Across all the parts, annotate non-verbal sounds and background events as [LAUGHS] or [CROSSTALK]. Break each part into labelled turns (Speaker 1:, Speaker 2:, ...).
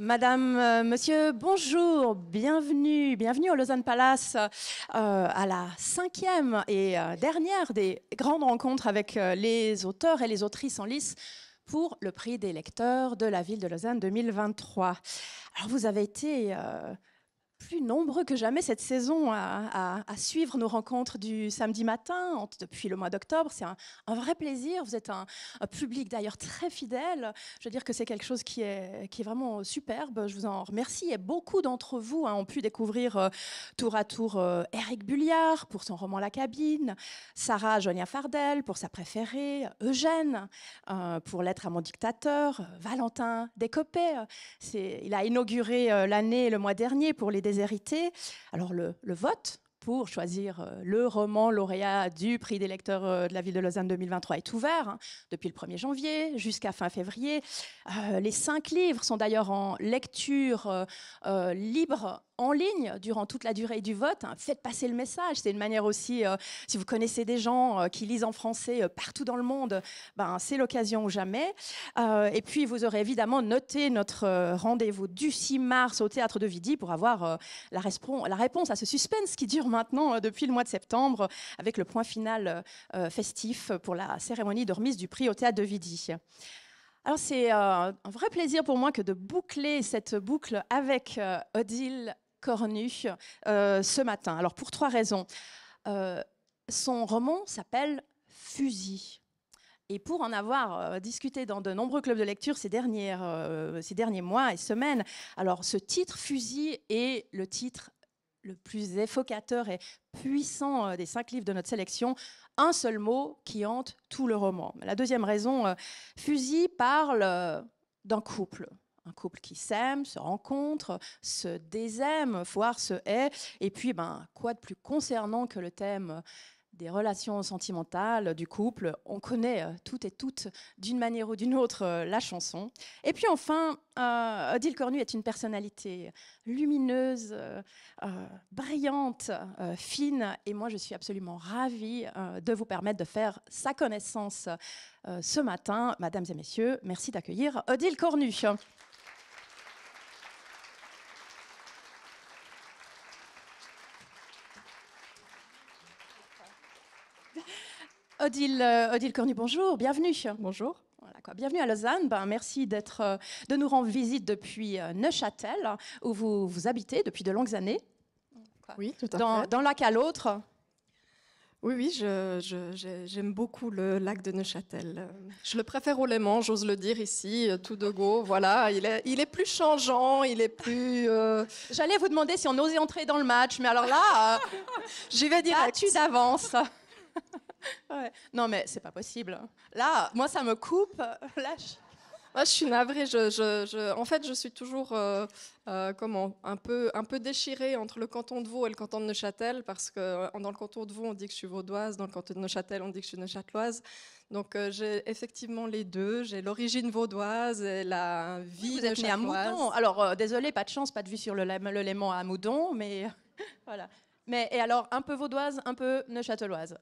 Speaker 1: Madame, euh, Monsieur, bonjour, bienvenue, bienvenue au Lausanne Palace, euh, à la cinquième et euh, dernière des grandes rencontres avec les auteurs et les autrices en lice pour le prix des lecteurs de la ville de Lausanne 2023. Alors vous avez été plus nombreux que jamais cette saison à, suivre nos rencontres du samedi matin depuis le mois d'octobre. C'est un, vrai plaisir. Vous êtes un, public d'ailleurs très fidèle. Je veux dire que c'est quelque chose qui est, qui est vraiment superbe. Je vous en remercie. Et beaucoup d'entre vous hein, ont pu découvrir euh, tour à tour Eric euh, Bulliard pour son roman La cabine, Sarah Jonia Fardel pour sa préférée, Eugène euh, pour L'être à mon dictateur, Valentin Décopé. Il a inauguré l'année le mois dernier pour les alors le, vote pour choisir euh, le roman lauréat du prix des lecteurs euh, de la ville de Lausanne 2023 est ouvert hein, depuis le 1er janvier jusqu'à fin février. Euh, les cinq livres sont d'ailleurs en lecture libre en ligne durant toute la durée du vote. Hein. faites passer le message. C'est une manière aussi, euh, si vous connaissez des gens euh, qui lisent en français euh, partout dans le monde, ben, c'est l'occasion ou jamais. et puis, vous aurez évidemment noté notre rendez-vous du 6 mars au théâtre de Vidy pour avoir la, la, réponse à ce suspense qui dure maintenant depuis le mois de septembre avec le point final festif pour la cérémonie de remise du prix au théâtre de Vidy. Alors c'est un vrai plaisir pour moi que de boucler cette boucle avec Odile Cornu euh, ce matin. Alors pour trois raisons. Euh, son roman s'appelle Fusil. Et pour en avoir euh, discuté dans de nombreux clubs de lecture ces, dernières, ces derniers mois et semaines, alors ce titre Fusil est le titre le plus évocateur et puissant des cinq livres de notre sélection, un seul mot qui hante tout le roman. La deuxième raison, Fusil parle d'un couple, un couple qui s'aime, se rencontre, se désaime, voire se hait. Et puis, ben, quoi de plus concernant que le thème des relations sentimentales, du couple. On connaît euh, toutes et toutes, d'une manière ou d'une autre, euh, la chanson. Et puis enfin, euh, Odile Cornu est une personnalité lumineuse, brillante, fine. Et moi, je suis absolument ravie de vous permettre de faire sa connaissance ce matin. Mesdames et messieurs, merci d'accueillir Odile Cornu. Euh, Odile, Cornu, bonjour, bienvenue. Bonjour. quoi. Bienvenue à Lausanne. Ben, merci d'être, euh, de nous rendre visite depuis euh, Neuchâtel, où vous, habitez depuis de longues années. Oui, tout à fait. Dans
Speaker 2: lac à l'autre. Oui, oui, j'aime beaucoup le lac de Neuchâtel. Je le préfère au Léman, j'ose le dire ici, tout de go. Voilà, il est, plus changeant, il est plus. [LAUGHS] J'allais vous demander si on osait entrer dans le match, mais alors là,
Speaker 1: je vais tu d'avance. [LAUGHS] [LAUGHS] Non, mais c'est pas possible. Hein.
Speaker 2: Là, moi, ça me coupe. [LAUGHS] Lâche. je... Moi, je suis navrée. en fait, je suis toujours euh, euh, comment, un, peu, un peu déchirée entre le canton de Vaud et le canton de Neuchâtel, parce que euh, dans le canton de Vaud, on dit que je suis vaudoise, dans le canton de Neuchâtel, on dit que je suis neuchâteloise. Donc, j'ai effectivement les deux. J'ai l'origine vaudoise et la vie oui, vous êtes née à Moudon.
Speaker 1: Alors, désolée, pas de chance, pas de vue sur le, le Léman à Moudon, mais [LAUGHS] voilà. Mais, et
Speaker 2: alors, un peu vaudoise, un peu neuchâteloise.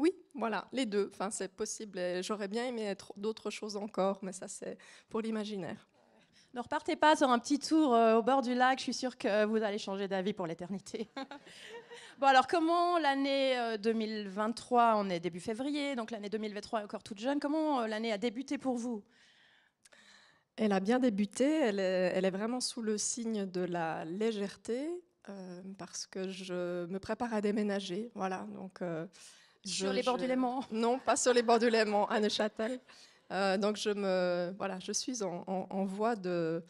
Speaker 2: Oui, voilà, les deux. Enfin, c'est possible. J'aurais bien aimé être d'autres choses encore, mais ça, c'est pour l'imaginaire. Ne repartez pas
Speaker 1: sur un petit tour euh, au bord du lac, je suis sûre que vous allez changer d'avis pour l'éternité. [LAUGHS] bon, alors comment l'année 2023, euh, on est début février, donc l'année 2023 est encore toute jeune, comment euh, l'année a débuté pour vous
Speaker 2: Elle a bien débuté, elle est, vraiment sous le signe de la légèreté, parce que je me prépare à déménager, voilà, donc... Sur les bords du Léman Non, pas sur les bords du Léman, à Neuchâtel. Euh, donc je, me, voilà, je suis en, en, voie de,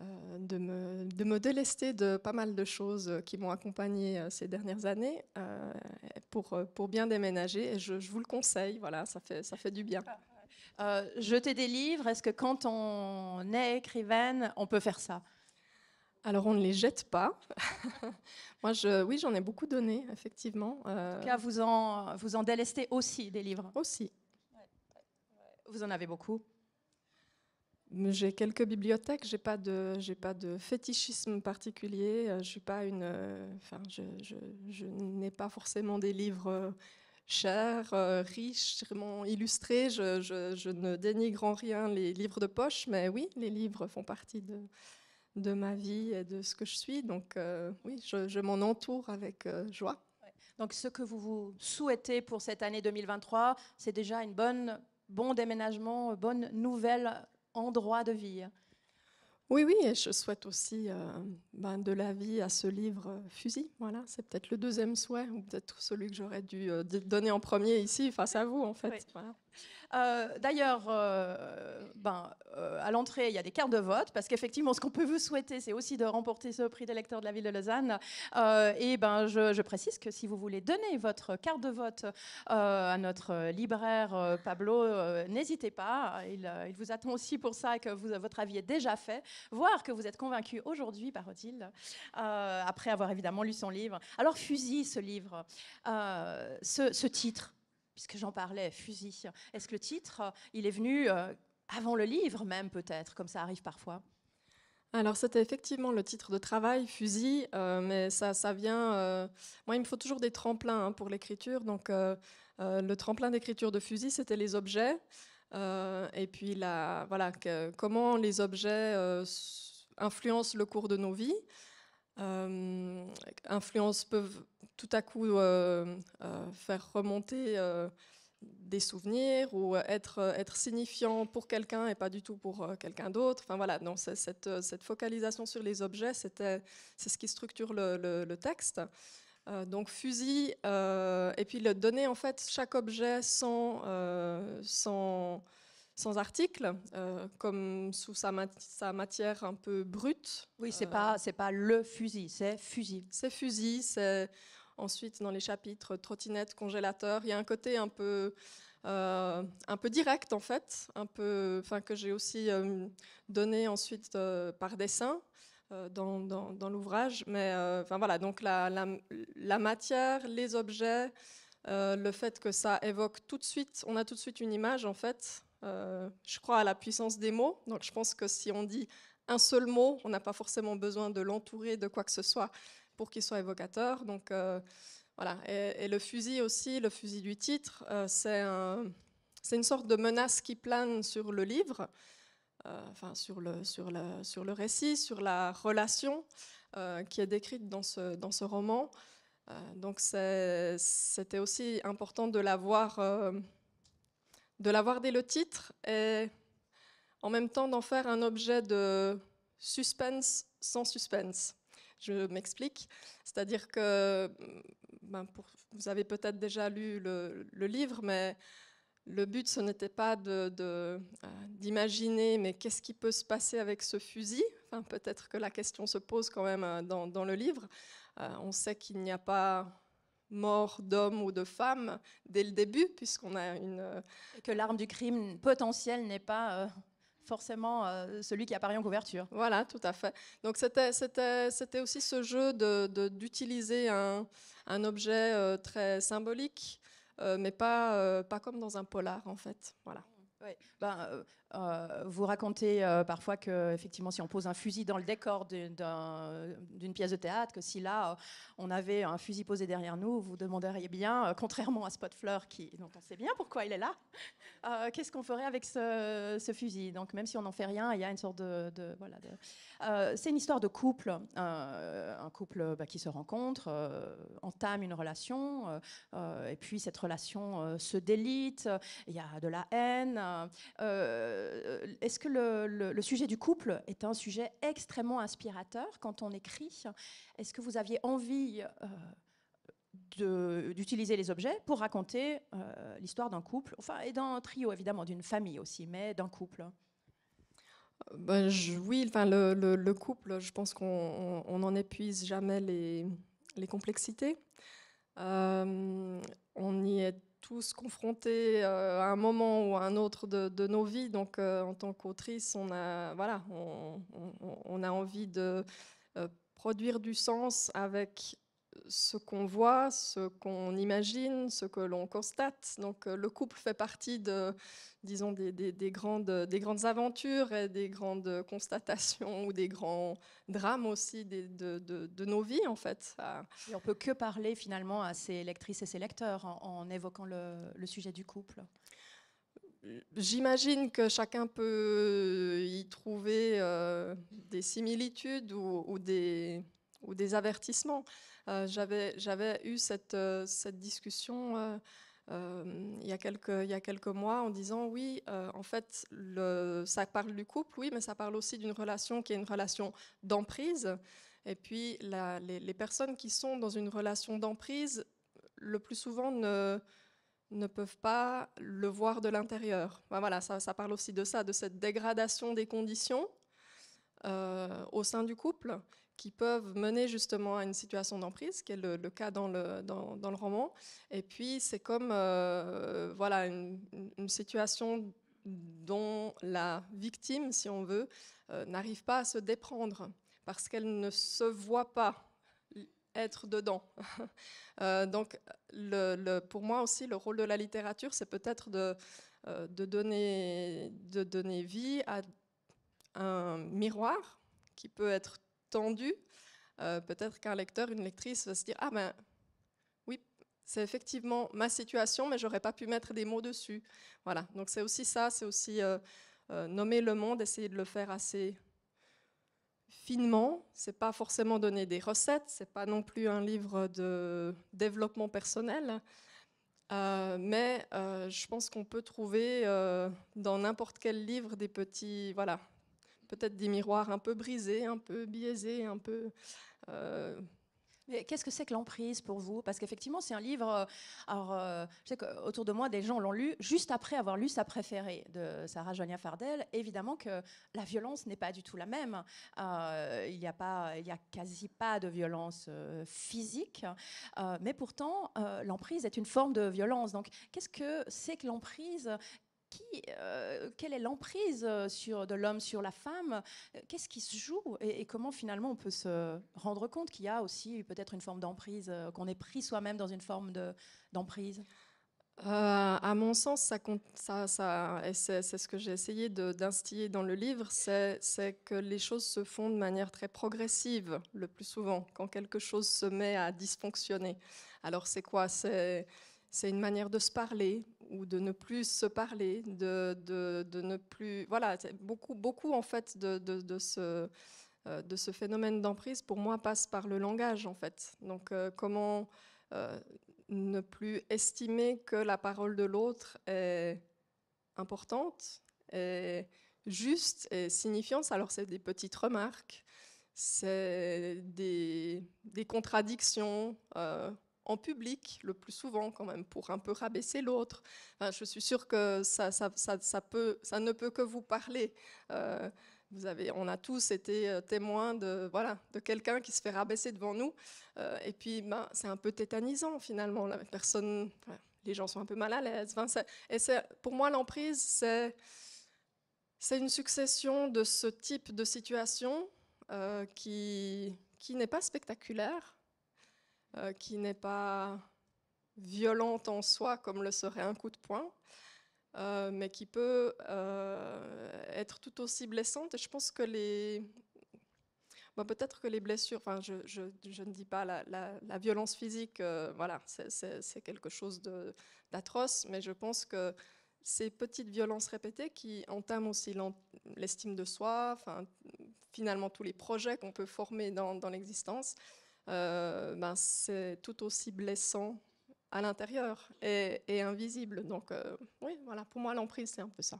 Speaker 2: euh, de, me, de, me, délester de pas mal de choses qui m'ont accompagnée euh, ces dernières années pour, pour bien déménager. Et je, je, vous le conseille, voilà, ça, fait, ça fait du bien. Ah, jeter des livres, est-ce que quand on est écrivaine, on peut faire ça alors on ne les jette pas. [LAUGHS] Moi, oui, j'en ai beaucoup donné, effectivement. Euh, en tout cas, vous
Speaker 1: en, vous en délestez aussi des livres. Aussi.
Speaker 2: Vous en avez beaucoup J'ai quelques bibliothèques. J'ai pas pas de fétichisme particulier. Euh, je suis pas une, euh, enfin, n'ai pas forcément des livres chers, riches, vraiment illustrés. Je, je, ne dénigre en rien les livres de poche, mais oui, les livres font partie de de ma vie et de ce que je suis. Donc euh, oui, je, m'en entoure avec euh,
Speaker 1: joie. Donc ce que vous vous souhaitez pour cette année 2023, c'est déjà une bonne, bon déménagement, euh, bonne nouvelle endroit de vie.
Speaker 2: Oui, oui, et je souhaite aussi ben, de la vie à ce livre Fusil. Voilà, c'est peut-être le deuxième souhait, ou peut-être celui que j'aurais dû donner en premier ici, face à vous, en fait. Voilà. Euh, d'ailleurs,
Speaker 1: euh, ben, euh, à l'entrée, il y a des cartes de vote, parce qu'effectivement, ce qu'on peut vous souhaiter, c'est aussi de remporter ce prix d'électeur de la ville de Lausanne. et ben, je, précise que si vous voulez donner votre carte de vote à notre libraire Pablo, n'hésitez pas. Il, vous attend aussi pour ça que vous, votre avis est déjà fait, voire que vous êtes convaincu aujourd'hui, par il après avoir évidemment lu son livre. Alors, Fusil, ce livre, ce titre puisque j'en parlais, fusil. Est-ce que le titre, euh, il est venu euh, avant le livre même peut-être, comme ça arrive parfois
Speaker 2: alors c'était effectivement le titre de travail, fusil, euh, mais ça, ça vient... moi, il me faut toujours des tremplins hein, pour l'écriture, donc le tremplin d'écriture de fusil, c'était les objets, et puis la, voilà, comment les objets influencent le cours de nos vies. Euh, influences peuvent tout à coup euh, euh, faire remonter des souvenirs ou être, être signifiant pour quelqu'un et pas du tout pour quelqu'un d'autre. Enfin voilà, cette, cette, focalisation sur les objets, c'est ce qui structure le, le, texte. donc fusil, et puis le donner en fait chaque objet sans, sans sans article, euh, comme sous sa, sa, matière un peu brute. Oui, c'est euh, pas c'est pas le fusil, c'est fusil. C'est fusil, c'est ensuite dans les chapitres trottinette, congélateur. Il y a un côté un peu euh, un peu direct en fait, un peu, enfin que j'ai aussi donné ensuite par dessin dans, dans, l'ouvrage. Mais enfin voilà, donc la, la, la matière, les objets. le fait que ça évoque tout de suite, on a tout de suite une image en fait, euh, je crois à la puissance des mots. Donc je pense que si on dit un seul mot, on n'a pas forcément besoin de l'entourer de quoi que ce soit pour qu'il soit évocateur. Donc euh, voilà. Et, le fusil aussi, le fusil du titre, euh, c'est une sorte de menace qui plane sur le livre. enfin, sur, le, sur, le, sur le récit, sur la relation qui est décrite dans ce, dans ce roman. donc c'était aussi important de l'avoir de l'avoir dès le titre et en même temps d'en faire un objet de suspense sans suspense. Je m'explique. C'est-à-dire que, mm, ben, vous avez peut-être déjà lu le, livre, mais le but, ce n'était pas euh, d'imaginer, mais qu'est-ce qui peut se passer avec ce fusil enfin, Peut-être que la question se pose quand même euh, dans, le livre. Euh, on sait qu'il n'y a pas mort d'homme ou de femme dès le début, puisqu'on a une... Euh, que l'arme du crime potentiel n'est pas euh, forcément euh, celui qui apparaît en couverture. Voilà, tout à fait. Donc c'était aussi ce jeu d'utiliser de, un, objet très symbolique, mais pas, pas comme dans un polar, en fait. Voilà.
Speaker 1: Ben, euh, vous racontez euh, parfois que, effectivement, si on pose un fusil dans le décor d'une pièce de théâtre, que si là, euh, on avait un fusil posé derrière nous, vous demanderiez bien, contrairement à Spot Fleur, qui, dont on sait bien pourquoi il est là, [LAUGHS] qu'est-ce qu'on ferait avec ce, fusil Donc, même si on n'en fait rien, il y a une sorte de. voilà, C'est une histoire de couple, un couple bah, qui se rencontre, entame une relation, et puis cette relation se délite, il y a de la haine euh, est-ce que le, sujet du couple est un sujet extrêmement inspirateur quand on écrit Est-ce que vous aviez envie euh, d'utiliser les objets pour raconter euh, l'histoire d'un couple, enfin, et d'un trio évidemment,
Speaker 2: d'une famille aussi, mais d'un couple ben, je, oui, enfin, le, couple, je pense qu'on n'en épuise jamais les, complexités. on y est tous confrontés euh, à un moment ou à un autre de, nos vies. Donc, euh, en tant qu'autrice, on a, voilà, on a envie de euh, produire du sens avec ce qu'on voit, ce qu'on imagine, ce que l'on constate. Donc euh, le couple fait partie de, disons, des, grandes, des grandes aventures et des grandes constatations ou des grands drames aussi de, nos vies, en fait. Ah. on peut que parler finalement
Speaker 1: à ces lectrices et ses lecteurs en, évoquant le, sujet du couple
Speaker 2: j'imagine que chacun peut y trouver euh, des similitudes ou, des, ou des avertissements. Euh, j'avais, j'avais eu cette, euh, discussion euh, il, y a quelques, il quelques mois en disant oui, en fait, le, ça parle du couple, oui, mais ça parle aussi d'une relation qui est une relation d'emprise. Et puis, les, personnes qui sont dans une relation d'emprise, le plus souvent, ne, ne peuvent pas le voir de l'intérieur. Ben voilà, ça, ça, parle aussi de ça, de cette dégradation des conditions au sein du couple, qui peuvent mener justement à une situation d'emprise, qui est le, cas dans le, dans, le, roman. Et puis, c'est comme euh, voilà, une, situation dont la victime, si on veut, euh, n'arrive pas à se déprendre parce qu'elle ne se voit pas être dedans. [LAUGHS] Euh, donc, le, pour moi aussi, le rôle de la littérature, c'est peut-être de, de, donner, de donner vie à un miroir qui peut être tendu euh, peut-être qu'un lecteur, une lectrice va se dire Ah ben oui, c'est effectivement ma situation, mais j'aurais pas pu mettre des mots dessus. Voilà, donc c'est aussi ça, c'est aussi euh, euh, nommer le monde, essayer de le faire assez finement. C'est pas forcément donner des recettes, c'est pas non plus un livre de développement personnel. mais je pense qu'on peut trouver dans n'importe quel livre des petits, voilà, peut-être des miroirs un peu brisés, un peu biaisés, un peu... Euh, mais Qu'est-ce que c'est que l'emprise pour vous Parce
Speaker 1: qu'effectivement, c'est un livre. Euh, alors, euh, je sais qu'autour de moi, des gens l'ont lu juste après avoir lu sa préférée de Sarah jolien Fardel. Évidemment que la violence n'est pas du tout la même. il n'y a pas, il a quasi pas de violence physique, mais pourtant, l'emprise est une forme de violence. Donc, qu'est-ce que c'est que l'emprise qui, euh, quelle est l'emprise euh, de l'homme sur la femme euh, Qu'est-ce qui se joue et, comment finalement on peut se rendre compte qu'il y a aussi peut-être une forme d'emprise, qu'on est pris soi-même
Speaker 2: dans une forme d'emprise à mon sens, ça, ça c'est ce que j'ai essayé d'instiller dans le livre, c'est que les choses se font de manière très progressive, le plus souvent, quand quelque chose se met à dysfonctionner. Alors c'est quoi C'est une manière de se parler, ou de ne plus se parler, de, de, de ne plus... Voilà, beaucoup, beaucoup en fait de, de ce, euh, de ce phénomène d'emprise, pour moi, passe par le langage en fait. Donc euh, comment euh, ne plus estimer que la parole de l'autre est importante, est juste et signifiante. Alors c'est des petites remarques, c'est des, des, contradictions en public, le plus souvent quand même, pour un peu rabaisser l'autre. je suis sûre que ça, peut, ça ne peut que vous parler. Euh, vous avez, on a tous été euh, témoins de, voilà, de quelqu'un qui se fait rabaisser devant nous. Euh, et puis, ben, c'est un peu tétanisant finalement. personne, les gens sont un peu mal à l'aise. pour moi, l'emprise, c'est, c'est une succession de ce type de situation qui n'est pas spectaculaire, euh, qui n'est pas violente en soi comme le serait un coup de poing, euh, mais qui peut euh, être tout aussi blessante. Et je pense que les... Bah, peut-être que les blessures, enfin, je, ne dis pas la, violence physique, voilà, c'est quelque chose d'atroce, mais je pense que ces petites violences répétées qui entament aussi l'estime de soi, enfin, finalement tous les projets qu'on peut former dans l'existence, euh, ben c'est tout aussi blessant à l'intérieur et, invisible. Donc euh, oui, voilà, pour moi l'emprise c'est un peu ça.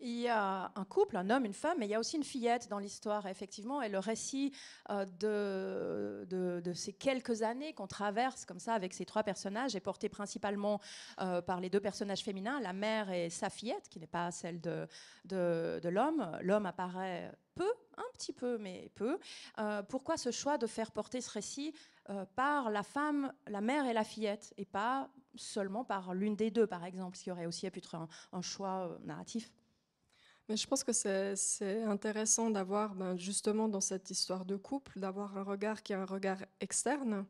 Speaker 1: Il y a un couple, un homme, une femme, mais il y a aussi une fillette dans l'histoire, effectivement. Et le récit euh, de, de, ces quelques années qu'on traverse comme ça avec ces trois personnages est porté principalement par les deux personnages féminins, la mère et sa fillette, qui n'est pas celle de, de l'homme. L'homme apparaît peu un petit peu, mais peu. Euh, pourquoi ce choix de faire porter ce récit euh, par la femme, la mère et la fillette, et pas seulement par l'une des deux, par exemple, ce qui aurait aussi pu être un, choix euh,
Speaker 2: narratif mais je pense que c'est intéressant d'avoir, ben, justement, dans cette histoire de couple, d'avoir un regard qui est un regard externe,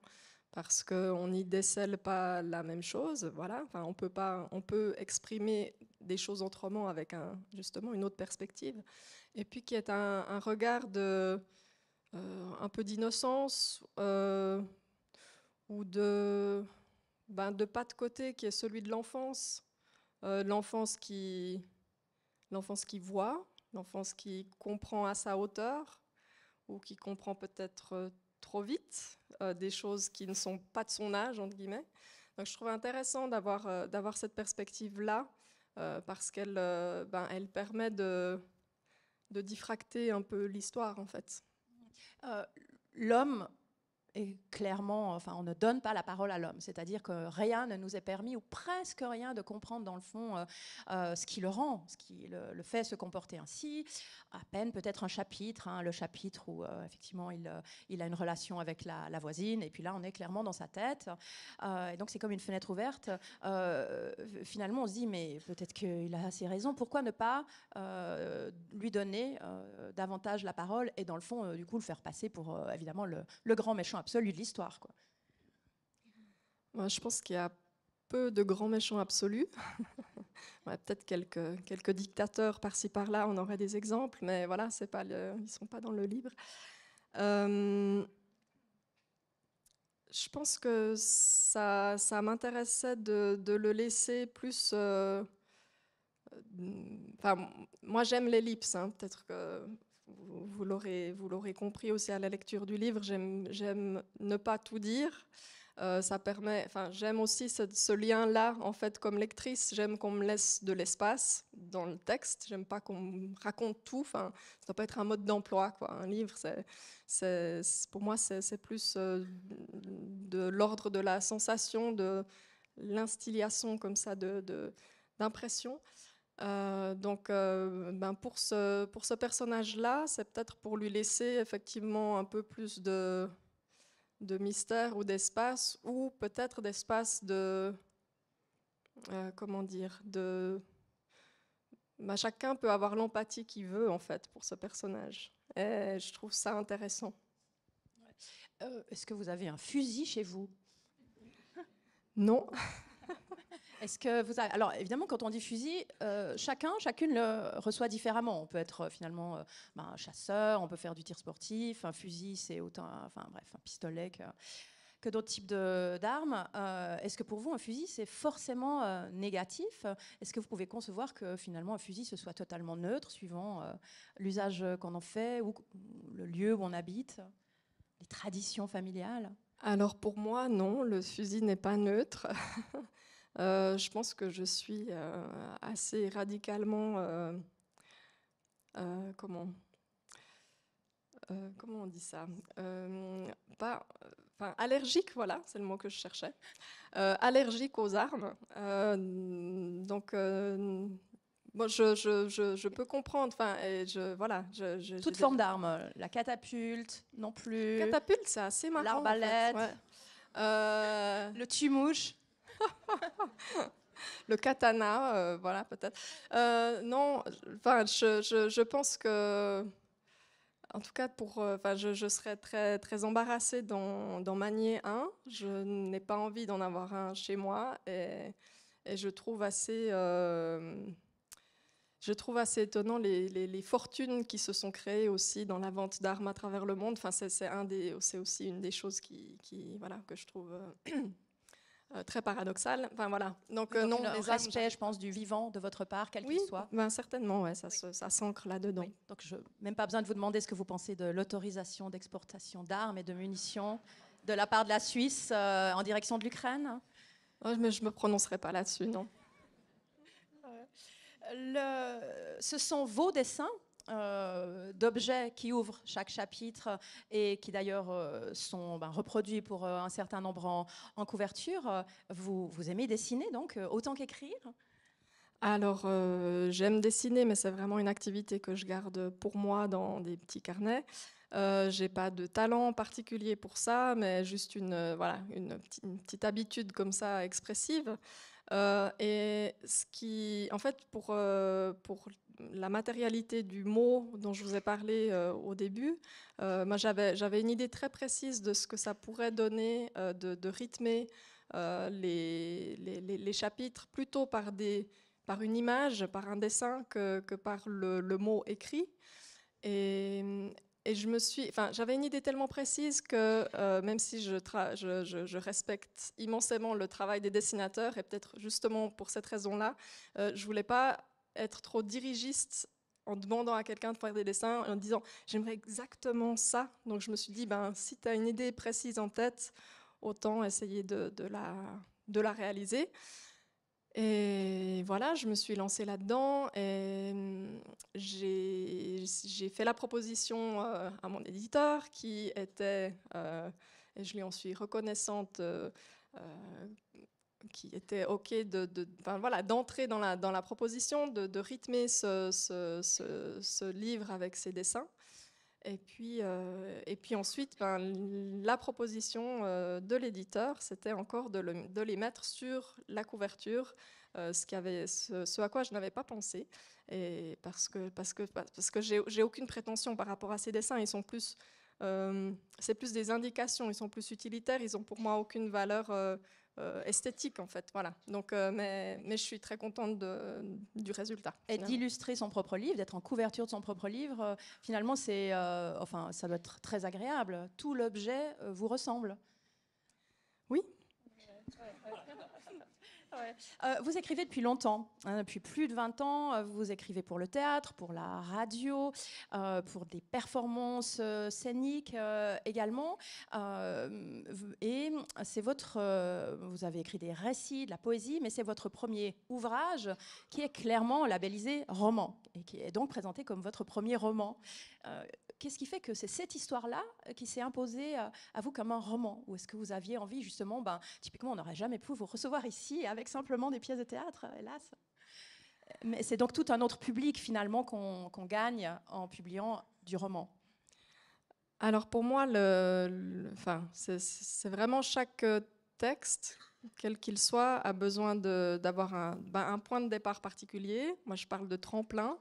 Speaker 2: parce qu'on n'y décèle pas la même chose. Voilà. Enfin, on, peut pas, on peut exprimer des choses autrement avec justement une autre perspective. Et puis qui est un, regard de, euh, un peu d'innocence euh, ou de, ben, de pas de côté qui est celui de l'enfance, euh, l'enfance qui, l'enfance qui voit, l'enfance qui comprend à sa hauteur ou qui comprend peut-être trop vite des choses qui ne sont pas de son âge entre guillemets. Donc je trouve intéressant d'avoir d'avoir cette perspective là parce qu'elle ben, elle permet de de diffracter un peu l'histoire en fait. Euh, l'homme et clairement, enfin, on ne donne pas la parole à l'homme.
Speaker 1: C'est-à-dire que rien ne nous est permis, ou presque rien, de comprendre dans le fond euh, euh, ce qui le rend, ce qui le, fait se comporter ainsi. À peine peut-être un chapitre, hein, le chapitre où euh, effectivement il, il, a une relation avec la, voisine, et puis là on est clairement dans sa tête. et donc c'est comme une fenêtre ouverte. finalement on se dit, mais peut-être qu'il a ses raisons, pourquoi ne pas lui donner davantage la parole et dans le fond, du coup, le faire passer pour évidemment le, le grand méchant absolue de l'histoire. Quoi.
Speaker 2: Moi, je pense qu'il y a peu de grands méchants absolus. [LAUGHS] peut-être quelques, quelques dictateurs par-ci par-là, on aurait des exemples, mais voilà, c'est pas le, ils ne sont pas dans le livre. Euh, je pense que ça, ça m'intéressait de, de, le laisser plus. Euh, euh, enfin, moi j'aime l'ellipse, hein. peut-être que vous l'aurez compris aussi à la lecture du livre, j'aime ne pas tout dire. Euh, ça permet, enfin, j'aime aussi ce, lien-là, en fait, comme lectrice, j'aime qu'on me laisse de l'espace dans le texte, j'aime pas qu'on me raconte tout, enfin, ça doit pas être un mode d'emploi, quoi. Un livre, c'est, pour moi, c'est, plus euh, de l'ordre de la sensation, de l'instillation, comme ça, de, d'impression. Euh, donc, euh, ben pour ce, pour ce personnage-là, c'est peut-être pour lui laisser effectivement un peu plus de, mystère ou d'espace, ou peut-être d'espace de. Euh, comment dire de, ben, Chacun peut avoir l'empathie qu'il veut, en fait, pour ce personnage. Et je trouve ça intéressant. Est-ce que vous avez un fusil chez vous Non. [LAUGHS]
Speaker 1: que vous Alors évidemment, quand on dit fusil, euh, chacun, chacune le reçoit différemment. On peut être euh, finalement euh, ben, un chasseur, on peut faire du tir sportif, un fusil, c'est autant, enfin bref, un pistolet que, d'autres types d'armes. Est-ce que pour vous, un fusil, c'est forcément négatif Est-ce que vous pouvez concevoir que finalement un fusil, ce soit totalement neutre, suivant l'usage qu'on en fait, ou le lieu où on habite, les traditions familiales
Speaker 2: alors pour moi, non, le fusil n'est pas neutre. [LAUGHS] Euh, je pense que je suis euh, assez radicalement. Euh, comment comment on dit ça Pas, enfin allergique, voilà, c'est le mot que je cherchais. allergique aux armes. donc, bon, je, je, je, peux comprendre. Enfin, je, voilà. Toute forme d'armes, la catapulte, non plus. Catapulte, c'est assez marrant. L'arbalète. le tumouche. [LAUGHS] le katana, euh, voilà, peut-être. Euh, non, enfin, je, pense que, en tout cas, pour, euh, enfin, je, serais très, très embarrassée d'en manier un. Je n'ai pas envie d'en avoir un chez moi et, je trouve assez. je trouve assez étonnant les, fortunes qui se sont créées aussi dans la vente d'armes à travers le monde. Enfin, c'est aussi une des choses qui voilà, que je trouve [CLEARS THROAT] Euh, très paradoxal. Enfin voilà. Donc, euh, non, les aspects,
Speaker 1: je pense, du vivant de votre part, quel qu'il soit. Ben, certainement, ouais, ça, s'ancre là-dedans. Donc je, même pas besoin de vous demander ce que vous pensez de l'autorisation d'exportation d'armes et de munitions de la part de la Suisse euh, en direction de l'Ukraine.
Speaker 2: Oh, mais je me prononcerai pas là-dessus, non.
Speaker 1: Le, ce sont vos dessins euh, d'objets qui ouvrent chaque chapitre et qui d'ailleurs euh, sont ben, reproduits pour euh, un certain nombre en, couverture. Vous, vous, aimez dessiner donc autant qu'écrire
Speaker 2: alors, j'aime dessiner, mais c'est vraiment une activité que je garde pour moi dans des petits carnets. Je j'ai pas de talent particulier pour ça, mais juste une, voilà, une, petite habitude comme ça expressive. et ce qui, en fait, pour, pour la matérialité du mot dont je vous ai parlé euh, au début, euh, moi j'avais une idée très précise de ce que ça pourrait donner euh, de, rythmer les, les, chapitres plutôt par, des, par une image, par un dessin que, que par le, mot écrit. Et, et je me suis, enfin, j'avais une idée tellement précise que même si je, je, je, je, respecte immensément le travail des dessinateurs et peut-être justement pour cette raison-là, je voulais pas être trop dirigiste en demandant à quelqu'un de faire des dessins, en disant j'aimerais exactement ça. Donc je me suis dit, ben, si tu as une idée précise en tête, autant essayer de, la, de la réaliser. Et voilà, je me suis lancée là-dedans et hum, j'ai fait la proposition euh, à mon éditeur qui était, euh, et je lui en suis reconnaissante, euh, qui était OK de, voilà, d'entrer dans la, dans la proposition, de, rythmer ce, ce, livre avec ses dessins. Et puis, euh, et puis ensuite, ben, la proposition euh, de l'éditeur, c'était encore de, de, les mettre sur la couverture, euh, ce, qui avait, ce, à quoi je n'avais pas pensé. Et parce que, parce que, parce que j'ai aucune prétention par rapport à ces dessins. Ils sont plus, c'est plus des indications, ils sont plus utilitaires, ils n'ont pour moi aucune valeur euh, esthétique en fait. Voilà. Donc, euh, mais, je suis très contente de, du résultat. Et
Speaker 1: d'illustrer son propre livre, d'être en couverture de son propre livre, euh, finalement c'est, enfin, ça doit être très agréable. Tout l'objet vous ressemble.
Speaker 3: Oui. Euh, vous écrivez
Speaker 1: depuis longtemps, hein, depuis plus de 20 ans. Euh, vous écrivez pour le théâtre, pour la radio, euh, pour des performances scéniques également. et c'est votre. vous avez écrit des récits, de la poésie, mais c'est votre premier ouvrage qui est clairement labellisé roman et qui est donc présenté comme votre premier roman qu'est-ce qui fait que c'est cette histoire-là euh, qui s'est imposée euh, à vous comme un roman Ou est-ce que vous aviez envie, justement, ben, typiquement, on n'aurait jamais pu vous recevoir ici avec simplement des pièces de théâtre, hélas Mais c'est donc tout un autre public,
Speaker 2: finalement, qu'on gagne en publiant du roman. Alors pour moi, le, enfin, c'est vraiment chaque euh, texte, quel qu'il soit, a besoin d'avoir ben, un point de départ particulier. Moi, je parle de tremplin.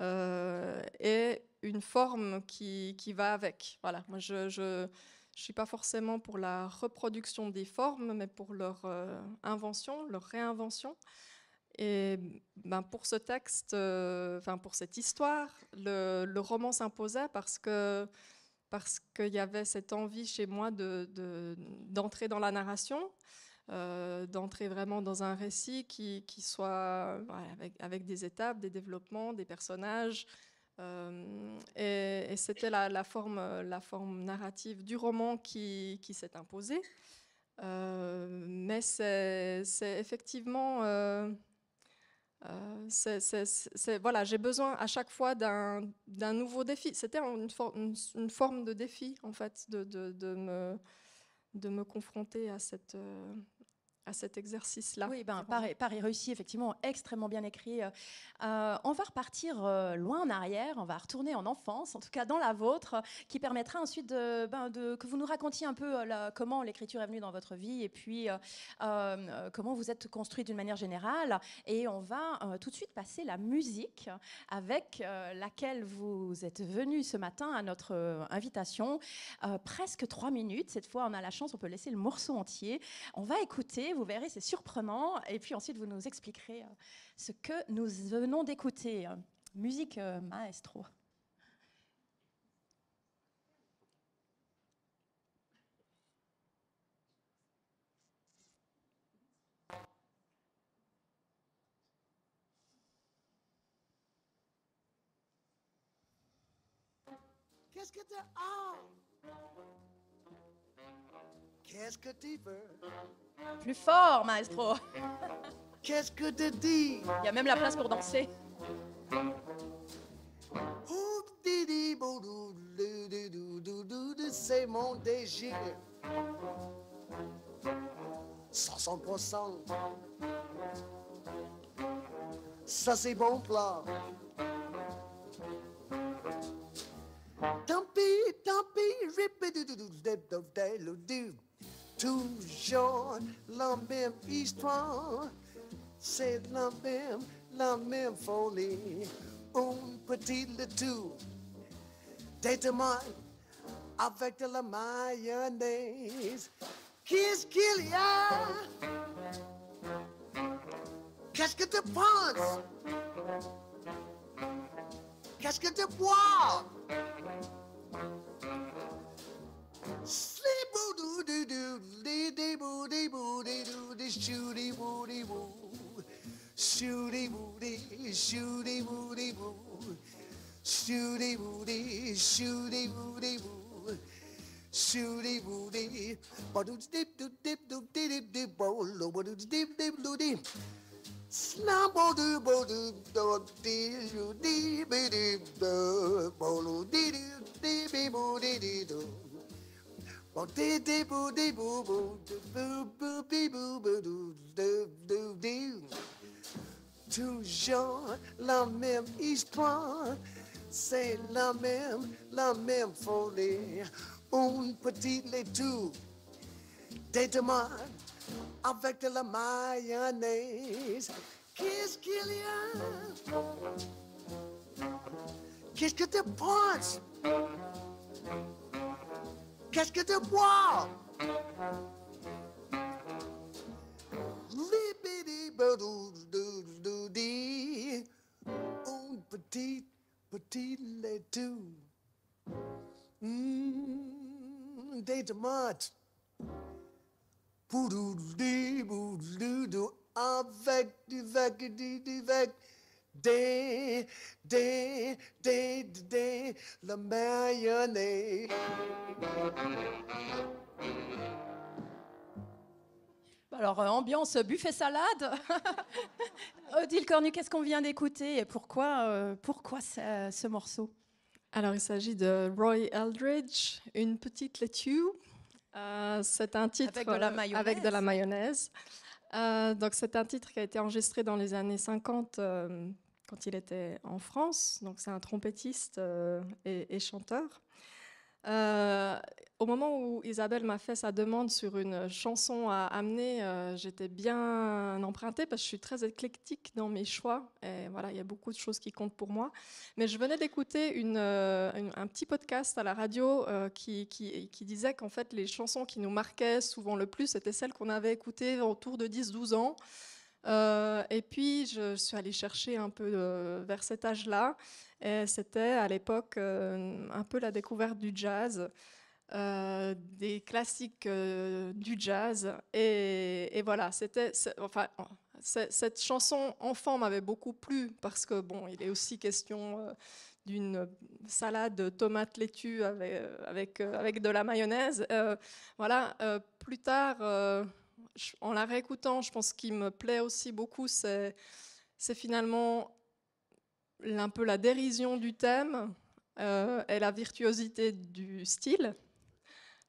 Speaker 2: Euh, et une forme qui, qui, va avec. Voilà, moi je, ne suis pas forcément pour la reproduction des formes, mais pour leur euh, invention, leur réinvention. Et ben, pour ce texte, euh, pour cette histoire, le, le roman s'imposait parce que parce qu'il y avait cette envie chez moi de d'entrer dans la narration. Euh, d'entrer vraiment dans un récit qui, qui soit avec, avec, des étapes, des développements, des personnages. Euh, et, c'était la, forme, la forme narrative du roman qui, qui s'est imposée. Euh, mais c'est effectivement... Euh, voilà, j'ai besoin à chaque fois d'un nouveau défi. C'était une, une, forme de défi, en fait, de, de, de, me, de me, confronter à cette, à cet exercice-là. Oui, ben, Paris, Paris réussi, effectivement, extrêmement bien écrit. Euh, euh,
Speaker 1: on va repartir euh, loin en arrière, on va retourner en enfance, en tout cas dans la vôtre, qui permettra ensuite de ben, que vous nous racontiez un peu comment l'écriture est venue dans votre vie et puis comment vous êtes construit d'une manière générale. Et on va tout de suite passer la musique avec laquelle vous êtes venu ce matin à notre invitation. presque trois minutes, cette fois on a la chance, on peut laisser le morceau entier. On va écouter vous verrez, c'est surprenant. Et puis ensuite, vous nous expliquerez euh, ce que nous venons d'écouter. Musique euh, maestro.
Speaker 4: Qu'est-ce que ah! Qu'est-ce que tu plus
Speaker 1: fort, maestro. Qu'est-ce que tu dis? Il y a même la place pour danser.
Speaker 4: C'est mon 60%. Ça, c'est bon plat. Tant pis, tant pis, toujours la même histoire. C'est la même, la même folie. Un petit le tout. Des tomates avec de la mayonnaise. Qu'est-ce qu'il y a? Qu'est-ce que tu penses? Qu'est-ce que tu bois? shooty woody woo. Shooty woody, shooty woody woo. Shooty woody, shooty woody woo. Shooty wooty. Badoo dip doo dip doo dip dip dip bolo badoo dip dip doo dip. Snap bo doo bo doo doo dip. Toujours la même histoire, c'est la même, la même folie. Une petite laitue, des tomates avec de la mayonnaise. Qu'est-ce qu'il y Qu'est-ce que tu penses Qu'est-ce que de boire? Un petit, petit les deux. Mmm, des tomates. doo doo, avec du vec, du vec. Des, la mayonnaise. Bah alors,
Speaker 1: euh, ambiance euh, buffet salade. [LAUGHS] Odile Cornu, qu'est-ce qu'on vient d'écouter et pourquoi,
Speaker 2: euh, pourquoi ce, morceau Alors, il s'agit de Roy Eldridge, Une petite laitue. c'est un titre avec de la mayonnaise. Avec de la mayonnaise. donc, c'est un titre qui a été enregistré dans les années 50 quand il était en France. Donc c'est un trompettiste euh, et, chanteur. Euh, au moment où Isabelle m'a fait sa demande sur une chanson à amener, euh, j'étais bien empruntée parce que je suis très éclectique dans mes choix. Et voilà, il y a beaucoup de choses qui comptent pour moi. Mais je venais d'écouter un petit podcast à la radio qui, qui, disait qu'en fait, les chansons qui nous marquaient souvent le plus, c'était celles qu'on avait écoutées autour de 10-12 ans. Euh, et puis, je suis allée chercher un peu euh, vers cet âge-là. Et c'était à l'époque euh, un peu la découverte du jazz, des classiques du jazz. Et, voilà, c'était. enfin, cette chanson enfant m'avait beaucoup plu parce que, bon, il est aussi question d'une salade tomate laitue avec, avec de la mayonnaise. voilà, plus tard en la réécoutant, je pense qu'il me plaît aussi beaucoup, c'est finalement un peu la dérision du thème euh, et la virtuosité du style.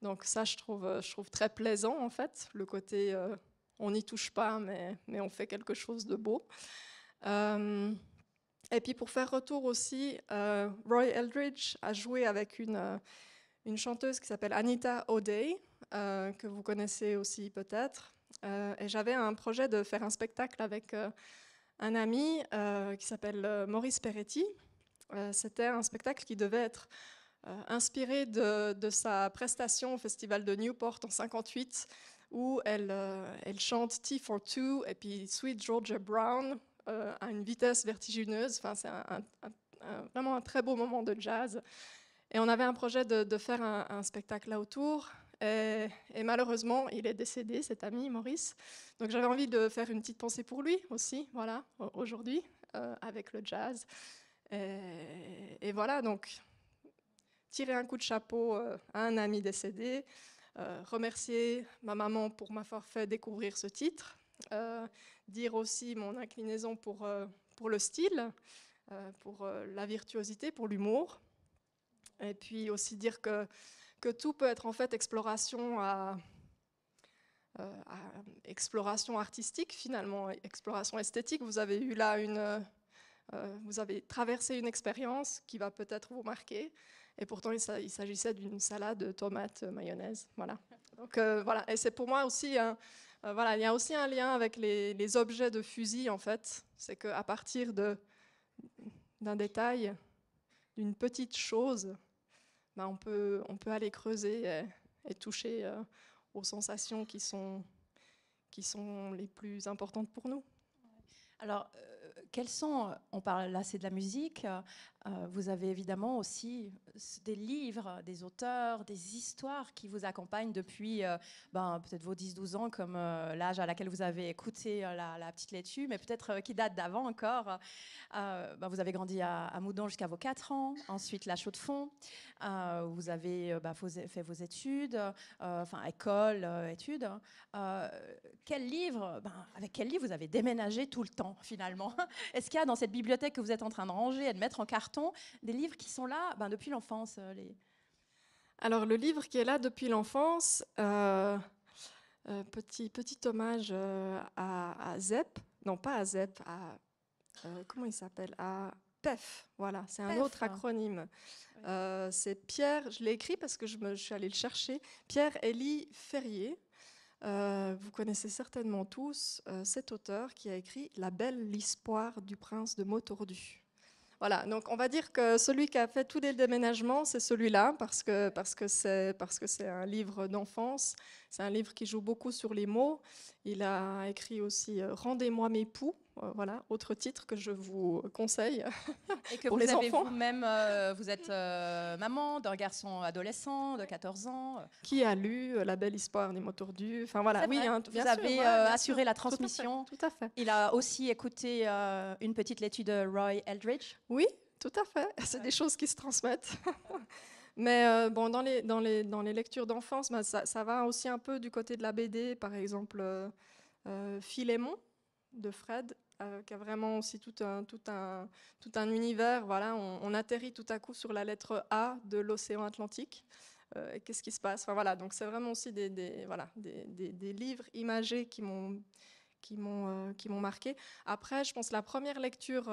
Speaker 2: Donc ça, je trouve, très plaisant en fait, le côté euh, on n'y touche pas, mais, on fait quelque chose de beau. Euh, et puis pour faire retour aussi, Roy Eldridge a joué avec une chanteuse qui s'appelle Anita O'Day, que vous connaissez aussi peut-être, euh, et j'avais un projet de faire un spectacle avec euh, un ami euh, qui s'appelle Maurice Peretti. C'était un spectacle qui devait être inspiré de, sa prestation au festival de Newport en 58, où elle, chante Tea for Two et puis Sweet Georgia Brown à une vitesse vertigineuse. Enfin, c'est vraiment un très beau moment de jazz. Et on avait un projet de, de faire un, spectacle là autour. Euh, et, malheureusement, il est décédé, cet ami, Maurice. Donc j'avais envie de faire une petite pensée pour lui aussi, voilà, aujourd'hui, euh, avec le jazz. Euh, et, voilà, donc tirer un coup de chapeau à un ami décédé, remercier ma maman pour m'avoir fait découvrir ce titre, dire aussi mon inclinaison pour, pour le style, pour la virtuosité, pour l'humour. Et puis aussi dire que que tout peut être en fait exploration euh, euh, à, exploration artistique finalement, exploration esthétique. Vous avez eu là une, euh, vous avez traversé une expérience qui va peut-être vous marquer. Et pourtant, il s'agissait d'une salade tomate mayonnaise. Voilà. Donc voilà. Et c'est pour moi aussi voilà, il y a aussi un lien avec les, objets de fusil en fait. C'est qu'à partir de d'un détail, d'une petite chose, bah, on, peut, on peut aller creuser et, toucher euh, aux sensations qui sont, qui sont les plus importantes pour nous. Alors, euh, quels sont, on parle là c'est de la
Speaker 1: musique, euh, vous avez évidemment aussi euh, des livres, des auteurs, des histoires qui vous accompagnent depuis euh, ben, peut-être vos 10-12 ans, comme l'âge à laquelle vous avez écouté la, petite laitue, mais peut-être qui date d'avant encore. Ben, vous avez grandi à, Moudon jusqu'à vos 4 ans, ensuite la Chaux-de-Fonds, vous avez ben, fait vos études, enfin école, études. quel livre, avec quel livre vous avez déménagé tout le temps finalement Est-ce qu'il y a dans cette bibliothèque que vous êtes en train de ranger et de mettre en carton des livres qui sont là ben, depuis l'enfance euh, les...
Speaker 2: Alors le livre qui est là depuis l'enfance, euh, euh, petit, petit hommage à, Zep, non pas à Zep, à, comment il s'appelle À PEF, voilà, c'est un autre acronyme. c'est Pierre, je l'ai écrit parce que je, me, suis allée le chercher, Pierre-Élie Ferrier. vous connaissez certainement tous cet auteur qui a écrit La belle l'espoir du prince de Motordu. Voilà, donc on va dire que celui qui a fait tous le déménagements, c'est celui-là, parce que c'est un livre d'enfance c'est un livre qui joue beaucoup sur les mots. Il a écrit aussi euh, Rendez-moi mes poux. Euh, voilà, autre titre que je vous conseille. [LAUGHS]
Speaker 1: Et que pour vous les avez vous-même, euh, vous êtes maman d'un garçon adolescent de 14 ans.
Speaker 2: Qui a lu La belle histoire des mots tordus Enfin voilà, oui, vous avez assuré la transmission.
Speaker 1: Tout à, fait. Il a aussi écouté une petite lettre de Roy Eldridge.
Speaker 2: Oui, tout à fait. [LAUGHS] C'est des choses qui se transmettent. [LAUGHS] Mais euh, bon, dans les, dans, les, dans les lectures d'enfance, bah, ça, va aussi un peu du côté de la BD, par exemple euh, euh, Philémon de Fred, euh, qui a vraiment aussi tout un, tout un, tout un univers. Voilà, on, atterrit tout à coup sur la lettre A de l'océan Atlantique. Qu'est-ce qui se passe enfin, voilà, Donc c'est vraiment aussi des, voilà, des, des, livres imagés qui m'ont qui m'ont marqué. Après, je pense la première lecture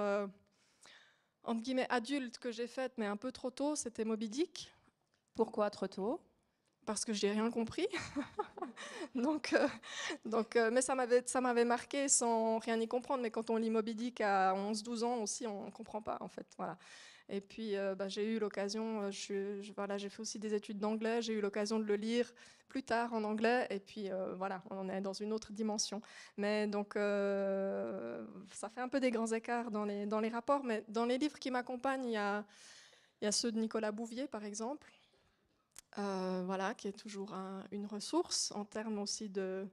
Speaker 2: entre guillemets, adulte que j'ai faite, mais un peu trop tôt, c'était Moby Dick. Pourquoi trop tôt Parce que j'ai rien compris. [LAUGHS] donc, euh, donc, euh, mais ça m'avait, ça m'avait marqué sans rien y comprendre. Mais quand on lit Moby Dick à 11-12 ans aussi, on ne comprend pas, en fait. Voilà. Et puis, euh, bah, j'ai eu l'occasion, euh, je, voilà, j'ai fait aussi des études d'anglais, j'ai eu l'occasion de le lire plus tard en anglais, et puis euh, voilà, on est dans une autre dimension. Mais donc, ça fait un peu des grands écarts dans les, dans les rapports, mais dans les livres qui m'accompagnent, il y a, y a ceux de Nicolas Bouvier, par exemple, voilà, qui est toujours une ressource en termes aussi de,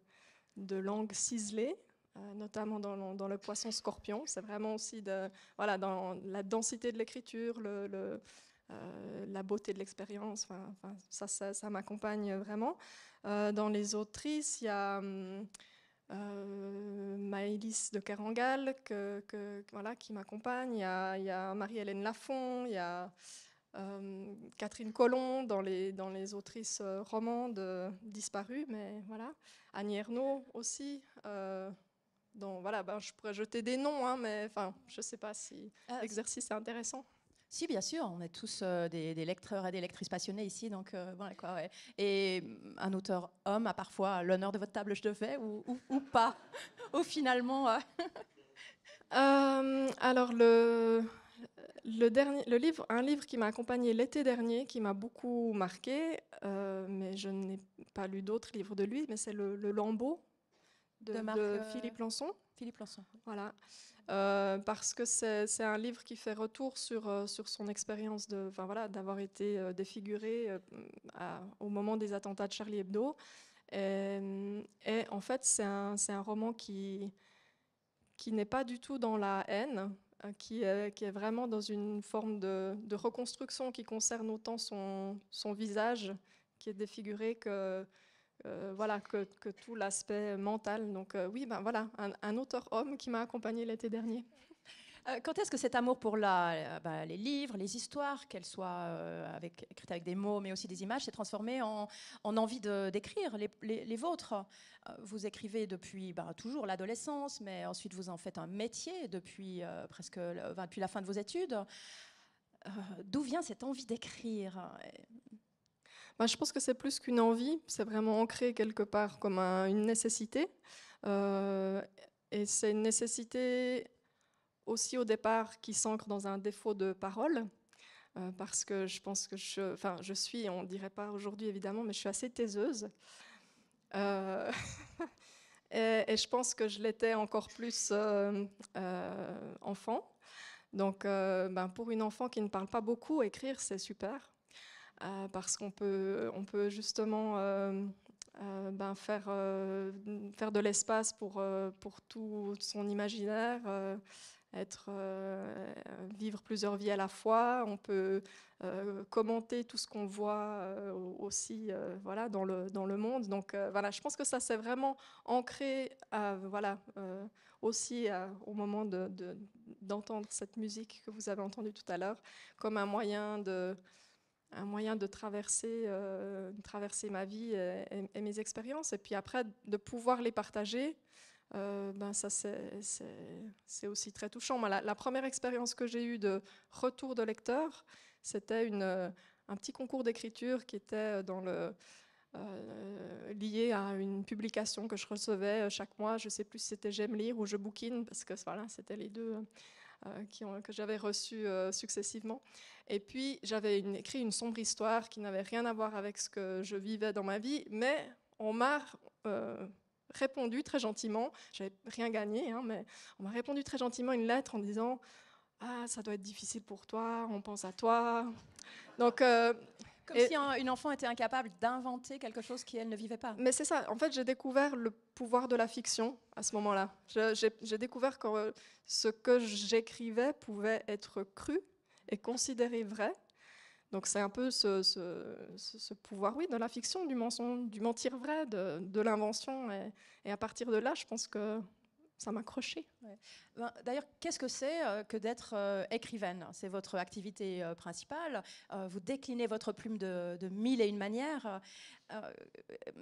Speaker 2: de langue ciselée, euh, notamment dans, le poisson scorpion. C'est vraiment aussi de, voilà, dans la densité de l'écriture, le, euh, la beauté de l'expérience. ça, ça, m'accompagne vraiment. Euh, dans les autrices, il y a euh, Maëlys de Kerangal que, voilà, qui m'accompagne. Il y a, Marie-Hélène Lafont, il y a Catherine colomb dans les, dans les autrices romandes disparues, mais voilà. Annie Ernaux aussi voilà, ben, je pourrais jeter des noms, hein, mais enfin, je ne sais pas si euh, l'exercice est intéressant.
Speaker 1: Si, bien sûr, on est tous euh, des, lecteurs et des lectrices passionnés ici, donc euh, voilà quoi. Et mm, un auteur homme a parfois l'honneur de votre table, je devais, ou, ou, pas,
Speaker 2: [LAUGHS] ou finalement. [LAUGHS] alors, le, le, dernier, le livre, un livre qui m'a accompagné l'été dernier, qui m'a beaucoup marqué, mais je n'ai pas lu d'autres livres de lui, mais c'est le, le Lambeau de, euh, Philippe Lançon. Philippe Lançon. Voilà. Euh, parce que c'est un livre qui fait retour sur, euh, sur son expérience de, voilà, d'avoir été défiguré au moment des attentats de Charlie Hebdo. Et, en fait, c'est un, un, roman qui, qui n'est pas du tout dans la haine, qui est, qui est vraiment dans une forme de, reconstruction qui concerne autant son, son visage qui est défiguré que, euh, voilà, que, tout l'aspect mental. Donc euh, oui, ben voilà, un, auteur homme qui m'a accompagné l'été dernier. Euh, quand est-ce que cet amour pour
Speaker 1: la, bah, les livres, les histoires, qu'elles soient avec, écrites avec des mots, mais aussi des images, s'est transformé en, en envie d'écrire les, vôtres Vous écrivez depuis bah, toujours l'adolescence, mais ensuite vous en faites un métier depuis presque depuis la fin de vos études. D'où vient cette envie d'écrire
Speaker 2: bah, je pense que c'est plus qu'une envie, c'est vraiment ancré quelque part comme une nécessité. Euh, et c'est une nécessité aussi au départ qui s'ancre dans un défaut de parole, euh, parce que je pense que je, enfin, je suis, on ne dirait pas aujourd'hui évidemment, mais je suis assez taiseuse. Euh, [LAUGHS] et, je pense que je l'étais encore plus enfant. Donc, ben, pour une enfant qui ne parle pas beaucoup, écrire, c'est super. Euh, parce qu'on peut, on peut justement euh, euh, ben faire, faire de l'espace pour, pour tout son imaginaire. Être, vivre plusieurs vies à la fois, on peut commenter tout ce qu'on voit aussi voilà, dans, le, dans le monde. Donc voilà, je pense que ça s'est vraiment ancré voilà, aussi au moment d'entendre de, d'entendre cette musique que vous avez entendue tout à l'heure comme un moyen de, un moyen de traverser, euh, traverser ma vie et, mes expériences. Et puis après, de pouvoir les partager, euh, ben ça c'est aussi très touchant. la, première expérience que j'ai eue de retour de lecteur, c'était un petit concours d'écriture qui était dans le, euh, lié à une publication que je recevais chaque mois. Je ne sais plus si c'était J'aime lire ou Je bouquine, parce que voilà, c'était les deux euh, que j'avais reçues euh, successivement. Et puis, j'avais écrit une sombre histoire qui n'avait rien à voir avec ce que je vivais dans ma vie, mais on m'a euh, répondu très gentiment, j'avais rien gagné, hein, mais on m'a répondu très gentiment une lettre en disant ah, ça doit être difficile pour toi, on pense à toi. Donc, comme si une enfant était incapable
Speaker 1: d'inventer quelque chose qui elle ne vivait pas. Mais c'est
Speaker 2: ça. En fait, j'ai découvert le pouvoir de la fiction à ce moment-là. J'ai découvert que ce que j'écrivais pouvait être cru et considéré vrai. Donc c'est un peu ce, pouvoir, oui, de la fiction, du mensonge, du mentir vrai, de, l'invention. et, à partir de là, je pense que ça m'a ben, D'ailleurs, qu'est-ce que c'est euh, que d'être euh, écrivaine
Speaker 1: C'est votre activité euh, principale. vous déclinez votre plume de, mille et une manières.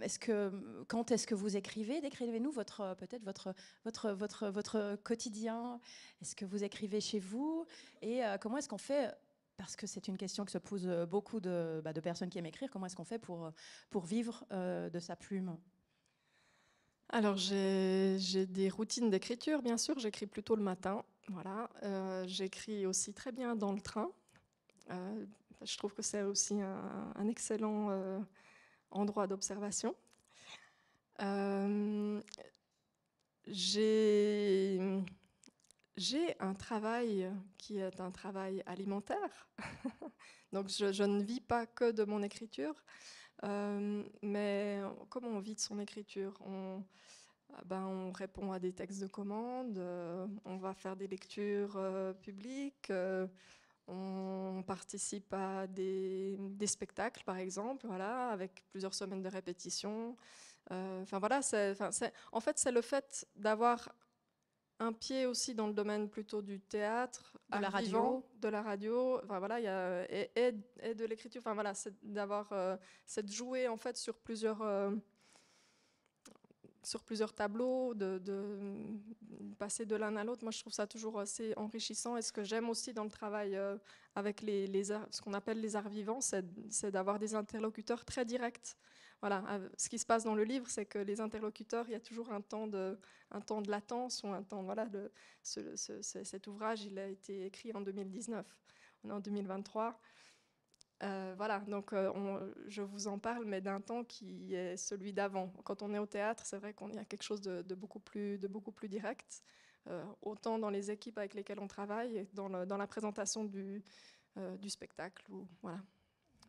Speaker 1: est-ce que, quand est-ce que vous écrivez Décrivez-nous votre, peut-être votre, votre, votre, votre quotidien. Est-ce que vous écrivez chez vous Et comment est-ce qu'on fait parce que c'est une question que se posent beaucoup de, bah, de personnes qui aiment écrire. Comment est-ce qu'on fait pour,
Speaker 2: pour vivre de sa plume alors, j'ai des routines d'écriture, bien sûr. J'écris plutôt le matin. Voilà. Euh, j'écris aussi très bien dans le train. Euh, je trouve que c'est aussi un, excellent euh, endroit d'observation. J'ai un travail qui est un travail alimentaire. [LAUGHS] Donc, je, ne vis pas que de mon écriture. Euh, mais comment on vit son écriture on, ah ben, on répond à des textes de commande, euh, on va faire des lectures euh, publiques, on participe à des, spectacles, par exemple, voilà, avec plusieurs semaines de répétition. Enfin voilà, en fait, c'est le fait d'avoir un pied aussi dans le domaine plutôt du théâtre, de la radio, de la radio, enfin voilà, y a, et, de l'écriture. Enfin voilà, c'est d'avoir, euh, cette c'est de jouer en fait sur plusieurs, euh, sur plusieurs tableaux, de, passer de l'un à l'autre. Moi, je trouve ça toujours assez enrichissant. Et ce que j'aime aussi dans le travail euh, avec les, les arts, ce qu'on appelle les arts vivants, c'est, d'avoir des interlocuteurs très directs voilà, ce qui se passe dans le livre, c'est que les interlocuteurs, il y a toujours un temps de, latence ou un temps. Voilà, cet ouvrage, il a été écrit en 2019. On est en 2023. Euh, voilà, donc euh, je vous en parle, mais d'un temps qui est celui d'avant. Quand on est au théâtre, c'est vrai qu'on y a quelque chose de, beaucoup, plus, direct, euh, autant dans les équipes avec lesquelles on travaille, dans, la présentation du, spectacle. voilà.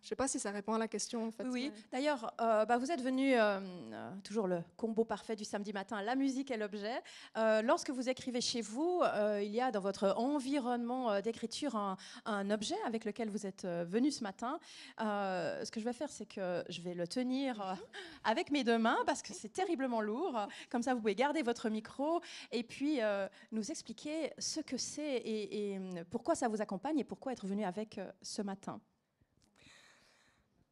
Speaker 2: Je ne sais pas si ça répond à la question. Oui,
Speaker 1: d'ailleurs, euh, bah, vous êtes venu, euh, euh, toujours le combo parfait du samedi matin, la musique et l'objet. lorsque vous écrivez chez vous, il y a dans votre environnement d'écriture un, objet avec lequel vous êtes venu ce matin. ce que je vais faire, c'est que je vais le tenir mhm. avec mes deux mains parce que c'est terriblement lourd. Comme ça, vous pouvez garder votre micro et puis nous expliquer ce que c'est et pourquoi ça vous accompagne et pourquoi être venu avec ce matin.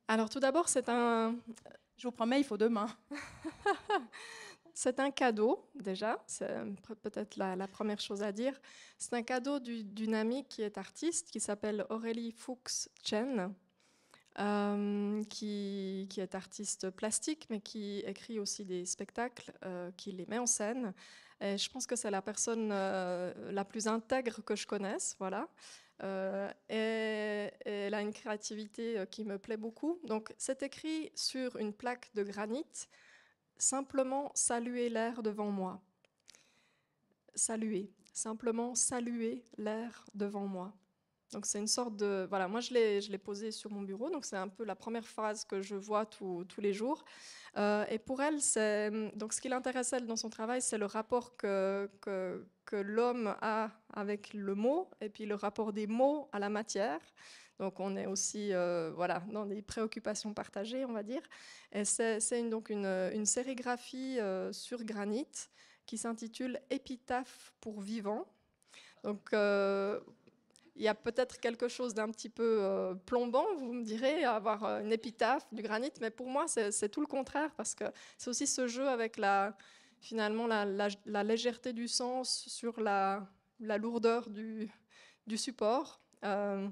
Speaker 1: Alors tout d'abord, c'est un...
Speaker 2: Je vous promets, il faut demain. [LAUGHS] c'est un cadeau, déjà, c'est peut-être la, première chose à dire. C'est un cadeau d'une amie qui est artiste, qui s'appelle Aurélie Fuchs-Chen, euh, qui, est artiste plastique, mais qui écrit aussi des spectacles, euh, qui les met en scène. Et je pense que c'est la personne euh, la plus intègre que je connaisse, voilà. Euh, et, elle a une créativité euh, qui me plaît beaucoup. Donc c'est écrit sur une plaque de granit, simplement saluer l'air devant moi. Saluer, simplement saluer l'air devant moi. Donc c'est une sorte de... Voilà, moi je l'ai posé sur mon bureau, donc c'est un peu la première phrase que je vois tous les jours. Euh, et pour elle, c'est donc ce qui l'intéresse elle dans son travail, c'est le rapport que, que, que l'homme a avec le mot, et puis le rapport des mots à la matière. Donc on est aussi euh, voilà, dans des préoccupations partagées, on va dire. Et c'est donc une, une sérigraphie euh, sur granit qui s'intitule Épitaphe pour vivant. Donc il y a peut-être quelque chose d'un petit peu euh, plombant, vous me direz, avoir euh, une épitaphe, du granit, mais pour moi, c'est tout le contraire, parce que c'est aussi ce jeu avec la, finalement la, légèreté du sens sur la, la lourdeur du, du support. Euh,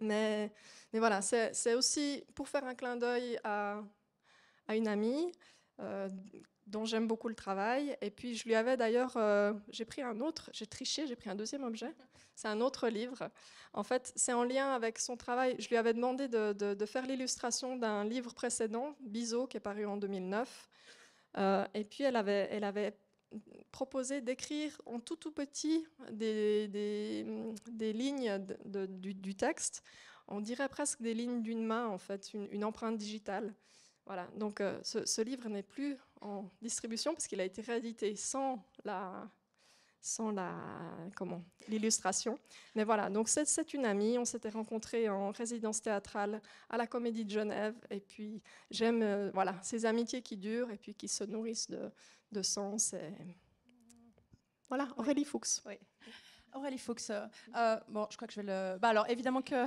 Speaker 2: mais, mais, voilà, c'est aussi pour faire un clin d'œil à, une amie dont j'aime beaucoup le travail. Et puis je lui avais d'ailleurs, euh, j'ai pris un autre, j'ai triché, j'ai pris un deuxième objet. C'est un autre livre. En fait, c'est en lien avec son travail. Je lui avais demandé de, faire l'illustration d'un livre précédent, Biseau, qui est paru en 2009. Euh, et puis elle avait, elle avait proposé d'écrire en tout tout petit des, des, lignes du, texte. On dirait presque des lignes d'une main, en fait, une empreinte digitale. Voilà, donc euh, ce, livre n'est plus en distribution parce qu'il a été réédité sans la sans la comment l'illustration. Mais voilà, donc c'est une amie, on s'était rencontrés en résidence théâtrale à la Comédie de Genève et puis j'aime euh, voilà, ces amitiés qui durent et puis qui se nourrissent de, sens et... voilà, Aurélie Fuchs. Aurélie Fuchs. Euh, bon, je crois que je vais
Speaker 1: le bah alors évidemment que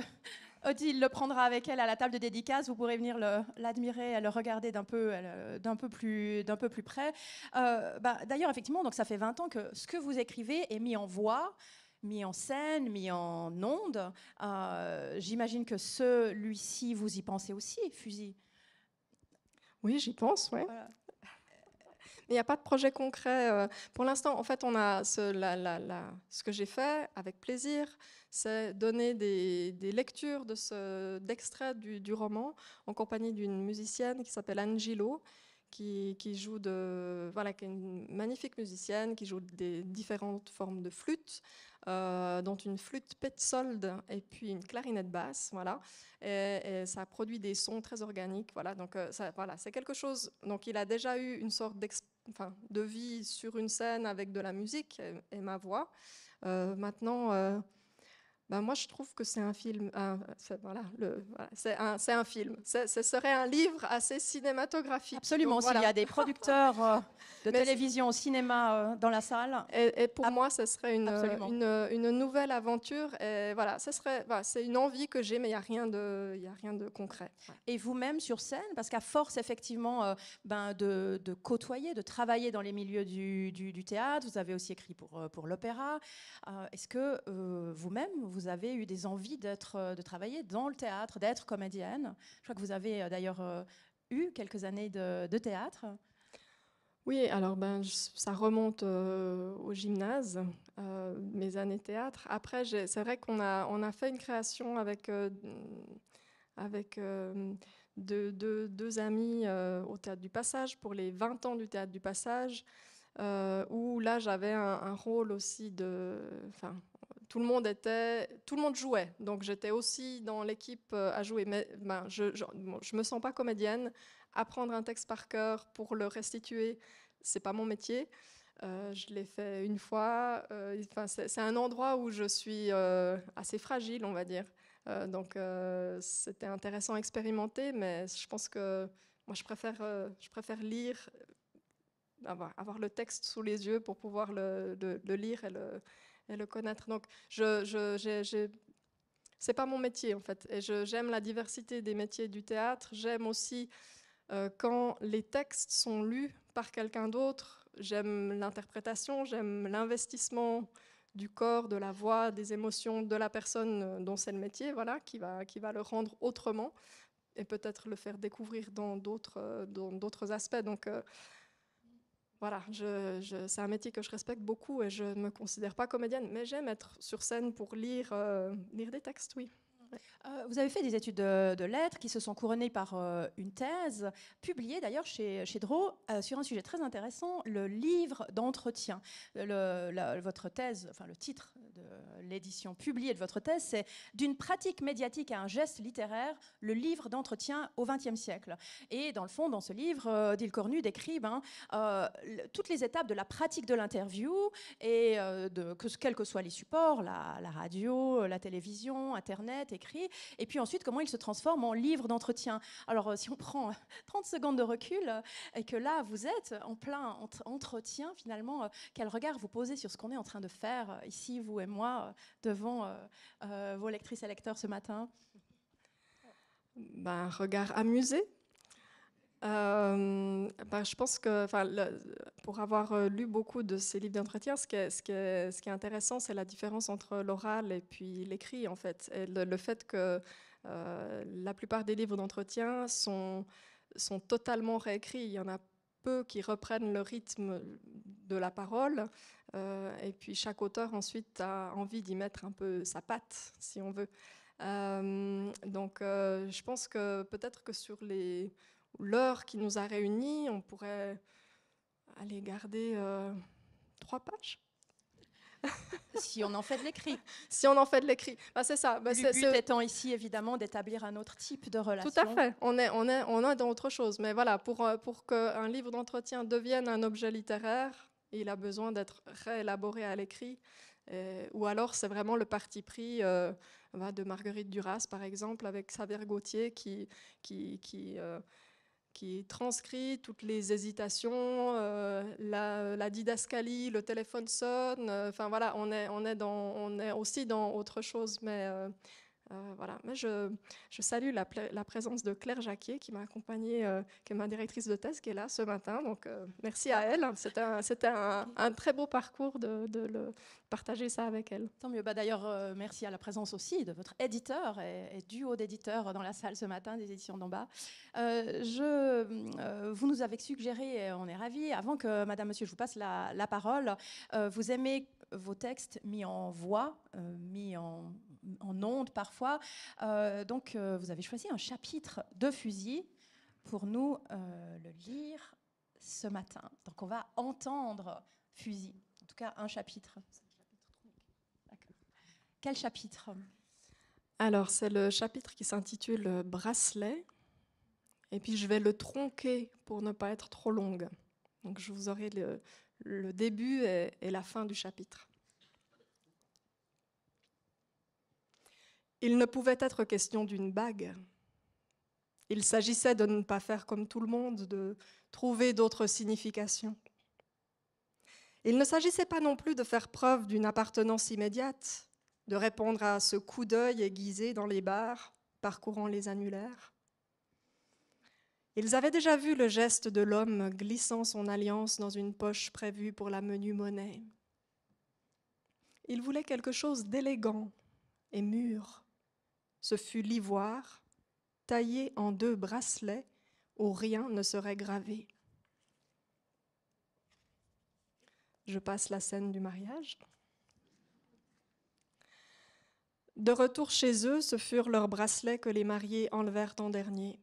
Speaker 1: Odile le prendra avec elle à la table de dédicace. Vous pourrez venir l'admirer, le, le regarder d'un peu, d'un peu plus, d'un peu plus près. Euh, bah, d'ailleurs, effectivement, donc ça fait 20 ans que ce que vous écrivez est mis en voix mis en scène, mis en onde. Euh, j'imagine que celui-ci, vous y pensez aussi, Fusil.
Speaker 2: Oui, j'y pense, oui. Il n'y a pas de projet concret. Euh, pour l'instant, en fait, on a ce que j'ai fait avec plaisir, c'est donner des, lectures de ce, d'extraits du, roman en compagnie d'une musicienne qui s'appelle Angelo, qui, joue de, voilà, est une magnifique musicienne, qui joue des différentes formes de flûte euh, dont une flûte pét-solde et puis une clarinette basse, voilà. Et, ça produit des sons très organiques, voilà. Donc euh, voilà, c'est quelque chose. Donc il a déjà eu une sorte de vie sur une scène avec de la musique et, ma voix. Euh, maintenant bah, moi je trouve que c'est un film, euh, c'est un, film, ce serait un livre assez cinématographique. Absolument, s'il y a des producteurs euh, de [LAUGHS] télévision au cinéma euh, dans la salle. Et, pour moi, ce serait une, une, nouvelle aventure. Et voilà, ce serait, bah, c'est une envie que j'ai, mais il n'y a, rien de, a rien de concret. Et vous-même sur scène, parce
Speaker 1: qu'à force effectivement ben de, de, côtoyer, de travailler dans les milieux du, du, du théâtre, vous avez aussi écrit pour, pour l'opéra, est-ce que vous-même, vous même vous avez eu des envies d'être, euh, de travailler dans le théâtre, d'être comédienne. Je crois que vous avez euh, d'ailleurs euh,
Speaker 2: eu quelques années de, théâtre. Oui, alors ben, ça remonte au gymnase, mes années théâtre. Après, c'est vrai qu'on a, on a fait une création avec, avec deux, amis au Théâtre du Passage pour les 20 ans du Théâtre du Passage, où là j'avais un, rôle aussi de... Enfin, tout le monde était, tout le monde jouait. Donc j'étais aussi dans l'équipe euh, à jouer. Mais ben, je, je, me sens pas comédienne. Apprendre un texte par cœur pour le restituer, c'est pas mon métier. Euh, je l'ai fait une fois. Euh, enfin, c'est un endroit où je suis assez fragile, on va dire. donc c'était intéressant à expérimenter, mais je pense que moi je préfère, je préfère lire, avoir, le texte sous les yeux pour pouvoir le, le lire et le, le connaître. Donc, je, je, c'est pas mon métier en fait. Et j'aime la diversité des métiers du théâtre. J'aime aussi euh, quand les textes sont lus par quelqu'un d'autre. J'aime l'interprétation, j'aime l'investissement du corps, de la voix, des émotions de la personne euh, dont c'est le métier, voilà, qui va, qui va le rendre autrement et peut-être le faire découvrir dans d'autres, euh, aspects. Donc, voilà, je, c'est un métier que je respecte beaucoup et je ne me considère pas comédienne, mais j'aime être sur scène pour lire, euh, lire des textes, oui. Euh,
Speaker 1: vous avez fait des études de, lettres qui se sont couronnées par euh, une thèse, publiée d'ailleurs chez, chez Drault, euh, sur un sujet très intéressant, le livre d'entretien. votre thèse, enfin le titre de l'édition publiée de votre thèse, c'est D'une pratique médiatique à un geste littéraire, le livre d'entretien au XXe siècle. Et dans le fond, dans ce livre, Cornu décrit ben, toutes les étapes de la pratique de l'interview, et de, que, quels que soient les supports, la, la radio, la télévision, Internet, écrit, et puis ensuite comment il se transforme en livre d'entretien. Alors euh, si on [LAUGHS] prend 30 euh, secondes de recul euh, et que là vous êtes en plein entretien finalement, quel regard vous posez sur ce qu'on est en train de faire ici, vous et moi, devant vos
Speaker 2: lectrices et lecteurs ce matin ben, un regard amusé, euh, bah, je pense que, enfin, pour avoir euh, lu beaucoup de ces livres d'entretien, ce, ce, qui est intéressant, c'est la différence entre l'oral et puis l'écrit, en fait. le, fait que euh, la plupart des livres d'entretien sont, sont totalement réécrits. Il y en a peu qui reprennent le rythme de la parole. et puis chaque auteur ensuite a envie d'y mettre un peu sa patte, si on veut. donc je pense que peut-être que sur les l'heure qui nous a réunis, on pourrait aller garder euh, trois pages. [LAUGHS] si on en fait de l'écrit. [LAUGHS] si on en fait de l'écrit. Bah, c'est ça.
Speaker 1: Ben, le but étant ici, évidemment, d'établir un autre type de relation. Tout à
Speaker 2: fait. On est, on est, on est dans autre chose. Mais voilà, pour, euh, pour qu'un livre d'entretien devienne un objet littéraire, il a besoin d'être réélaboré à l'écrit. Ou alors, c'est vraiment le parti pris euh, bah, de Marguerite Duras, par exemple, avec Xavier Gauthier, qui, qui, qui qui transcrit toutes les hésitations, euh, la, didascalie, le téléphone sonne. Euh, enfin voilà, on est, on, est dans, on est aussi dans autre chose, mais euh, euh, voilà. Mais je, salue la, présence de Claire Jacquier qui m'a accompagnée, euh, qui est ma directrice de thèse, qui est là ce matin. Donc euh, merci à elle. C'était un, très beau parcours de, le partager ça avec elle. Tant mieux. Bah, D'ailleurs, merci à la présence aussi
Speaker 1: de votre éditeur et, du haut dans la salle ce matin des éditions d'en bas. je, vous nous avez suggéré, et on est ravis, avant que Madame, Monsieur, je vous passe la parole, vous aimez vos textes mis en voix, mis en en ondes parfois. Euh, donc euh, vous avez choisi un chapitre de fusil pour nous euh, le lire ce matin. Donc on va entendre fusil, en tout cas un chapitre. Quel chapitre
Speaker 2: Alors c'est le chapitre qui s'intitule Bracelet. Et puis je vais le tronquer pour ne pas être trop longue. Donc je vous aurai le, début et la fin du chapitre. Il ne pouvait être question d'une bague. Il s'agissait de ne pas faire comme tout le monde, de trouver d'autres significations. Il ne s'agissait pas non plus de faire preuve d'une appartenance immédiate, de répondre à ce coup d'œil aiguisé dans les bars, parcourant les annulaires. Ils avaient déjà vu le geste de l'homme glissant son alliance dans une poche prévue pour la menu monnaie. Il voulait quelque chose d'élégant et mûr, ce fut l'ivoire, taillé en deux bracelets où rien ne serait gravé. Je passe la scène du mariage. De retour chez eux, ce furent leurs bracelets que les mariés enlevèrent en dernier.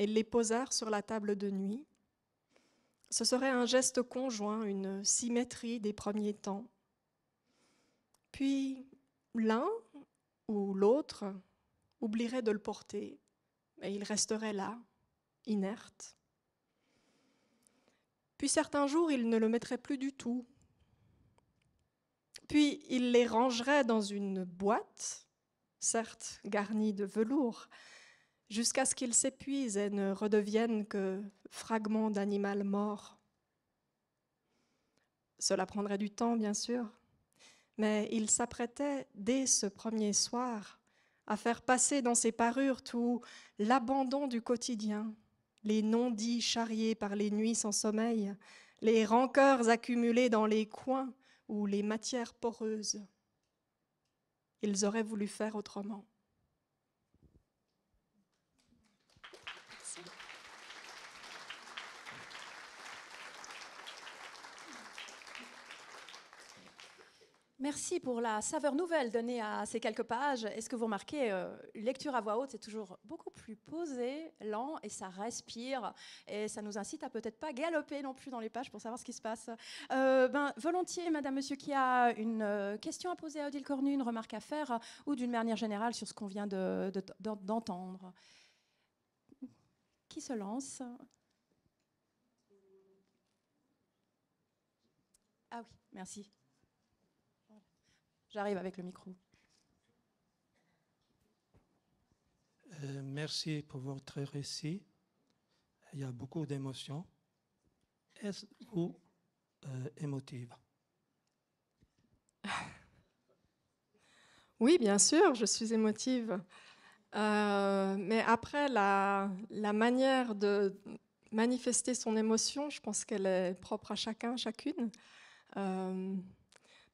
Speaker 2: et les posèrent sur la table de nuit. Ce serait un geste conjoint, une symétrie des premiers temps. Puis l'un ou l'autre oublierait de le porter et il resterait là, inerte. Puis certains jours, il ne le mettrait plus du tout. Puis il les rangerait dans une boîte, certes garnie de velours, jusqu'à ce qu'ils s'épuisent et ne redeviennent que fragments d'animal mort. Cela prendrait du temps, bien sûr, mais il s'apprêtait dès ce premier soir à faire passer dans ses parures tout l'abandon du quotidien, les non-dits charriés par les nuits sans sommeil, les rancœurs accumulées dans les coins ou les matières poreuses. Ils auraient voulu faire autrement.
Speaker 1: Merci pour la saveur nouvelle donnée à ces quelques pages. Est-ce que vous remarquez, euh, lecture à voix haute, c'est toujours beaucoup plus posé, lent, et ça respire, et ça nous incite à peut-être pas galoper non plus dans les pages pour savoir ce qui se passe. Euh, ben, volontiers, Madame, Monsieur, qui a une euh, question à poser à Odile Cornu, une remarque à faire, ou d'une manière générale sur ce qu'on vient d'entendre. qui se lance Ah oui, merci arrive avec le micro. Euh, merci pour votre récit.
Speaker 4: Il y a beaucoup d'émotions.
Speaker 2: Est-ce vous
Speaker 4: euh, émotive [LAUGHS]
Speaker 2: Oui, bien sûr, je suis émotive. Euh, mais après, la, la, manière de manifester son émotion, je pense qu'elle est propre à chacun, chacune.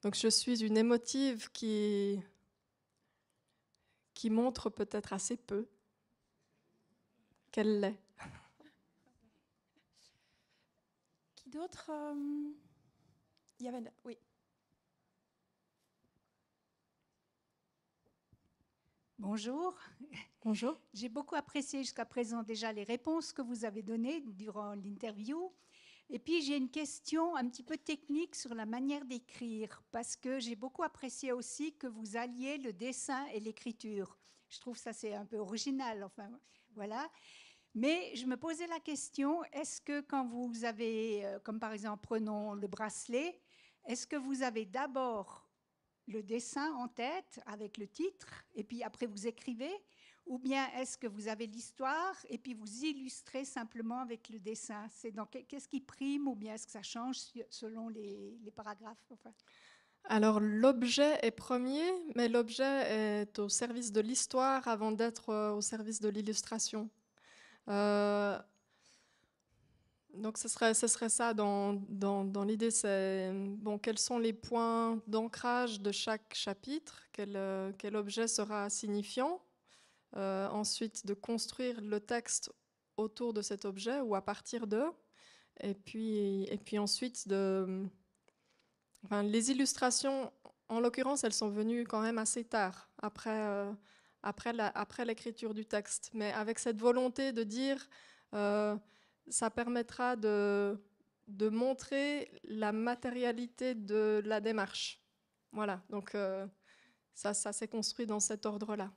Speaker 2: Donc je suis une émotive qui, qui montre peut-être assez peu qu'elle l'est. Qui d'autre euh,
Speaker 1: Il Oui. Bonjour. Bonjour. J'ai beaucoup apprécié jusqu'à présent déjà les réponses
Speaker 2: que vous avez données durant l'interview. Et puis j'ai une question un petit peu technique sur la manière d'écrire, parce que j'ai beaucoup apprécié aussi que vous alliez le dessin
Speaker 3: et l'écriture. Je trouve ça c'est un peu original, enfin voilà. Mais je
Speaker 2: me posais la question, est-ce que quand vous avez, euh, comme par exemple prenons le bracelet, est-ce que vous avez d'abord le dessin en tête avec le titre, et puis après vous écrivez, ou bien est-ce que vous avez l'histoire et puis vous illustrez simplement avec le dessin C'est dans qu'est-ce qui prime ou bien est-ce que ça change selon les, paragraphes alors l'objet est premier, mais l'objet est au service de l'histoire avant d'être euh, au service de l'illustration. Euh, donc ce serait, serait ça dans, dans l'idée, c'est bon, quels sont les points d'ancrage de chaque chapitre, quel, euh, quel objet sera signifiant, euh, ensuite de construire le texte autour de cet objet ou à partir d'eux, et puis, et puis ensuite de... les illustrations, en l'occurrence, elles sont venues quand même assez tard, après, euh, après l'écriture du texte, mais avec cette volonté de dire, euh, ça permettra de, de montrer la matérialité de la démarche. Voilà, donc ça s'est construit dans cet ordre-là.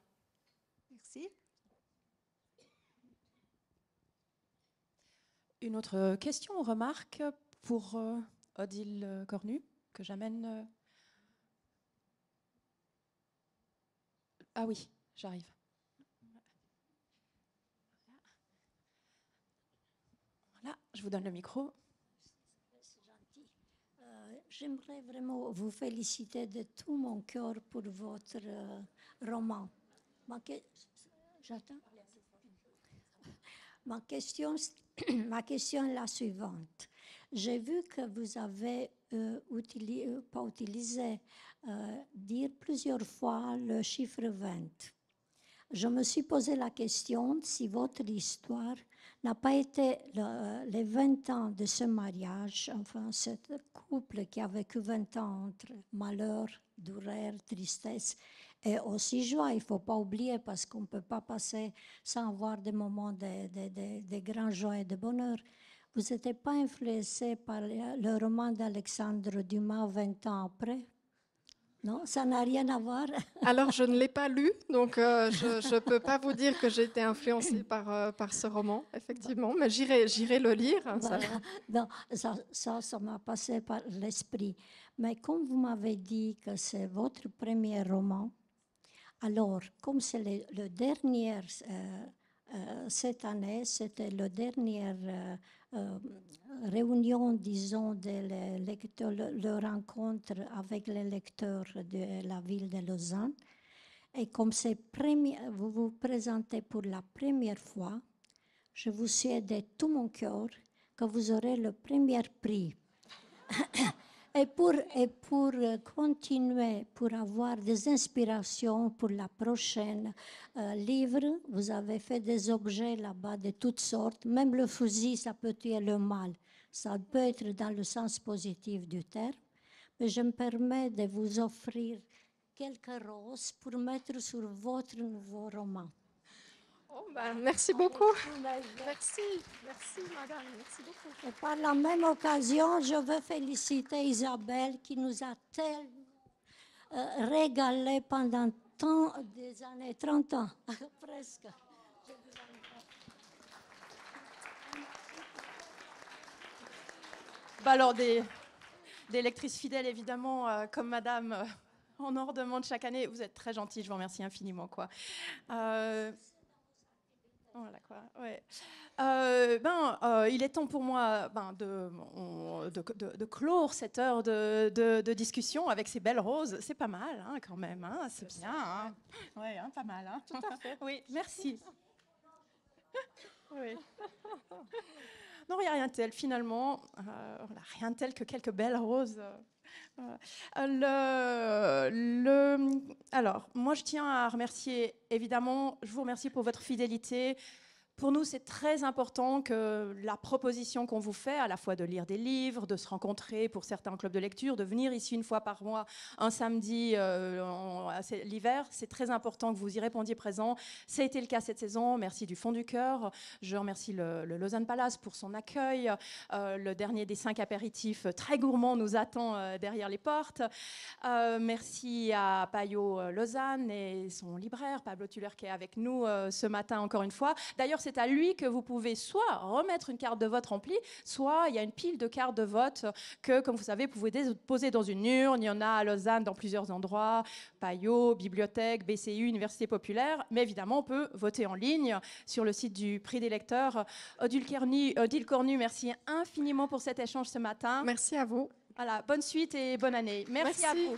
Speaker 1: Une autre euh, question ou remarque pour euh, Odile euh, Cornu, que j'amène. Ah oui, j'arrive.
Speaker 3: Voilà, je vous donne le micro. J'aimerais vraiment vous féliciter de tout mon cœur pour votre roman. Ma question, [CLEARS THROAT] ma question est la suivante. J'ai vu que vous avez euh, utilisé, euh, pas utilisé, euh, dire plusieurs fois le chiffre 20. Je me suis posé la question si votre histoire n'a pas été les 20 ans de ce mariage, enfin ce couple qui a vécu 20 ans entre malheur, douleur, tristesse et aussi joie. Il ne faut pas oublier parce qu'on ne peut pas passer sans avoir des moments de, de, de, grands joies et de bonheur. Vous n'étiez pas influencé par le roman d'Alexandre
Speaker 2: Dumas 20 ans après non, ça n'a rien à voir. [LAUGHS] Alors, je ne l'ai pas lu, donc euh, je ne peux pas vous dire que j'ai été influencée par, euh, par ce roman, effectivement, mais j'irai, le lire. Ça. ça, m'a passé par l'esprit.
Speaker 3: Mais comme vous m'avez dit que c'est votre premier roman, alors, comme c'est le, dernier, euh, cette année, c'était le dernier euh, réunion, disons, de lecteurs, le, rencontre avec les lecteurs de la ville de Lausanne. Et comme c'est vous vous présentez pour la première fois, je vous souhaite de tout mon cœur que vous aurez le premier prix. [COUGHS] et pour, et pour euh, continuer, pour avoir des inspirations pour la prochaine euh, livre, vous avez fait des objets là-bas de toutes sortes. Même le fusil, ça peut tuer le mal. Ça peut être dans le sens positif du terme. Mais je me permets de vous offrir quelques roses pour mettre sur votre nouveau roman.
Speaker 2: Ben, merci beaucoup. Merci, madame,
Speaker 3: par la même occasion, je veux féliciter Isabelle qui nous a tellement euh, régalé pendant tant des années, 30 ans, [LAUGHS] presque. Bah, alors, des,
Speaker 1: lectrices fidèles, évidemment, euh, comme madame, on euh, en redemande chaque année. Vous êtes très gentille, je vous remercie infiniment. Quoi. Oh euh, ben, euh, il est temps pour moi ben, de, clore cette heure de, discussion avec ces belles roses. C'est pas mal hein, quand même, hein, c'est bien. Hein. pas mal. Tout à fait. [LAUGHS] Oui, merci. Non, il a rien de tel finalement. Euh, rien tel que quelques belles roses. Euh, alors, moi, je tiens à remercier, évidemment, je vous remercie pour votre fidélité, pour nous, c'est très important que la proposition qu'on vous fait, à la fois de lire des livres, de se rencontrer pour certains clubs de lecture, de venir ici une fois par mois, un samedi euh, l'hiver, c'est très important que vous y répondiez présent. Ça a été le cas cette saison. Merci du fond du cœur. Je remercie le, Lausanne Palace pour son accueil. Euh, le dernier des cinq apéritifs très gourmands nous attend euh, derrière les portes. merci à Payot Lausanne et son libraire, Pablo Tuller, qui est avec nous ce matin encore une fois. D'ailleurs, c'est à lui que vous pouvez soit remettre une carte de vote remplie, soit il y a une pile de cartes de vote que, comme vous savez, vous pouvez poser dans une urne. Il y en a à Lausanne, dans plusieurs endroits, Payot, bibliothèque, BCU, Université populaire. Mais évidemment, on peut voter en ligne sur le site du prix des lecteurs. Odile, Cornu, merci infiniment pour cet échange ce matin. Merci à vous. Voilà, bonne suite et bonne année. merci. à vous.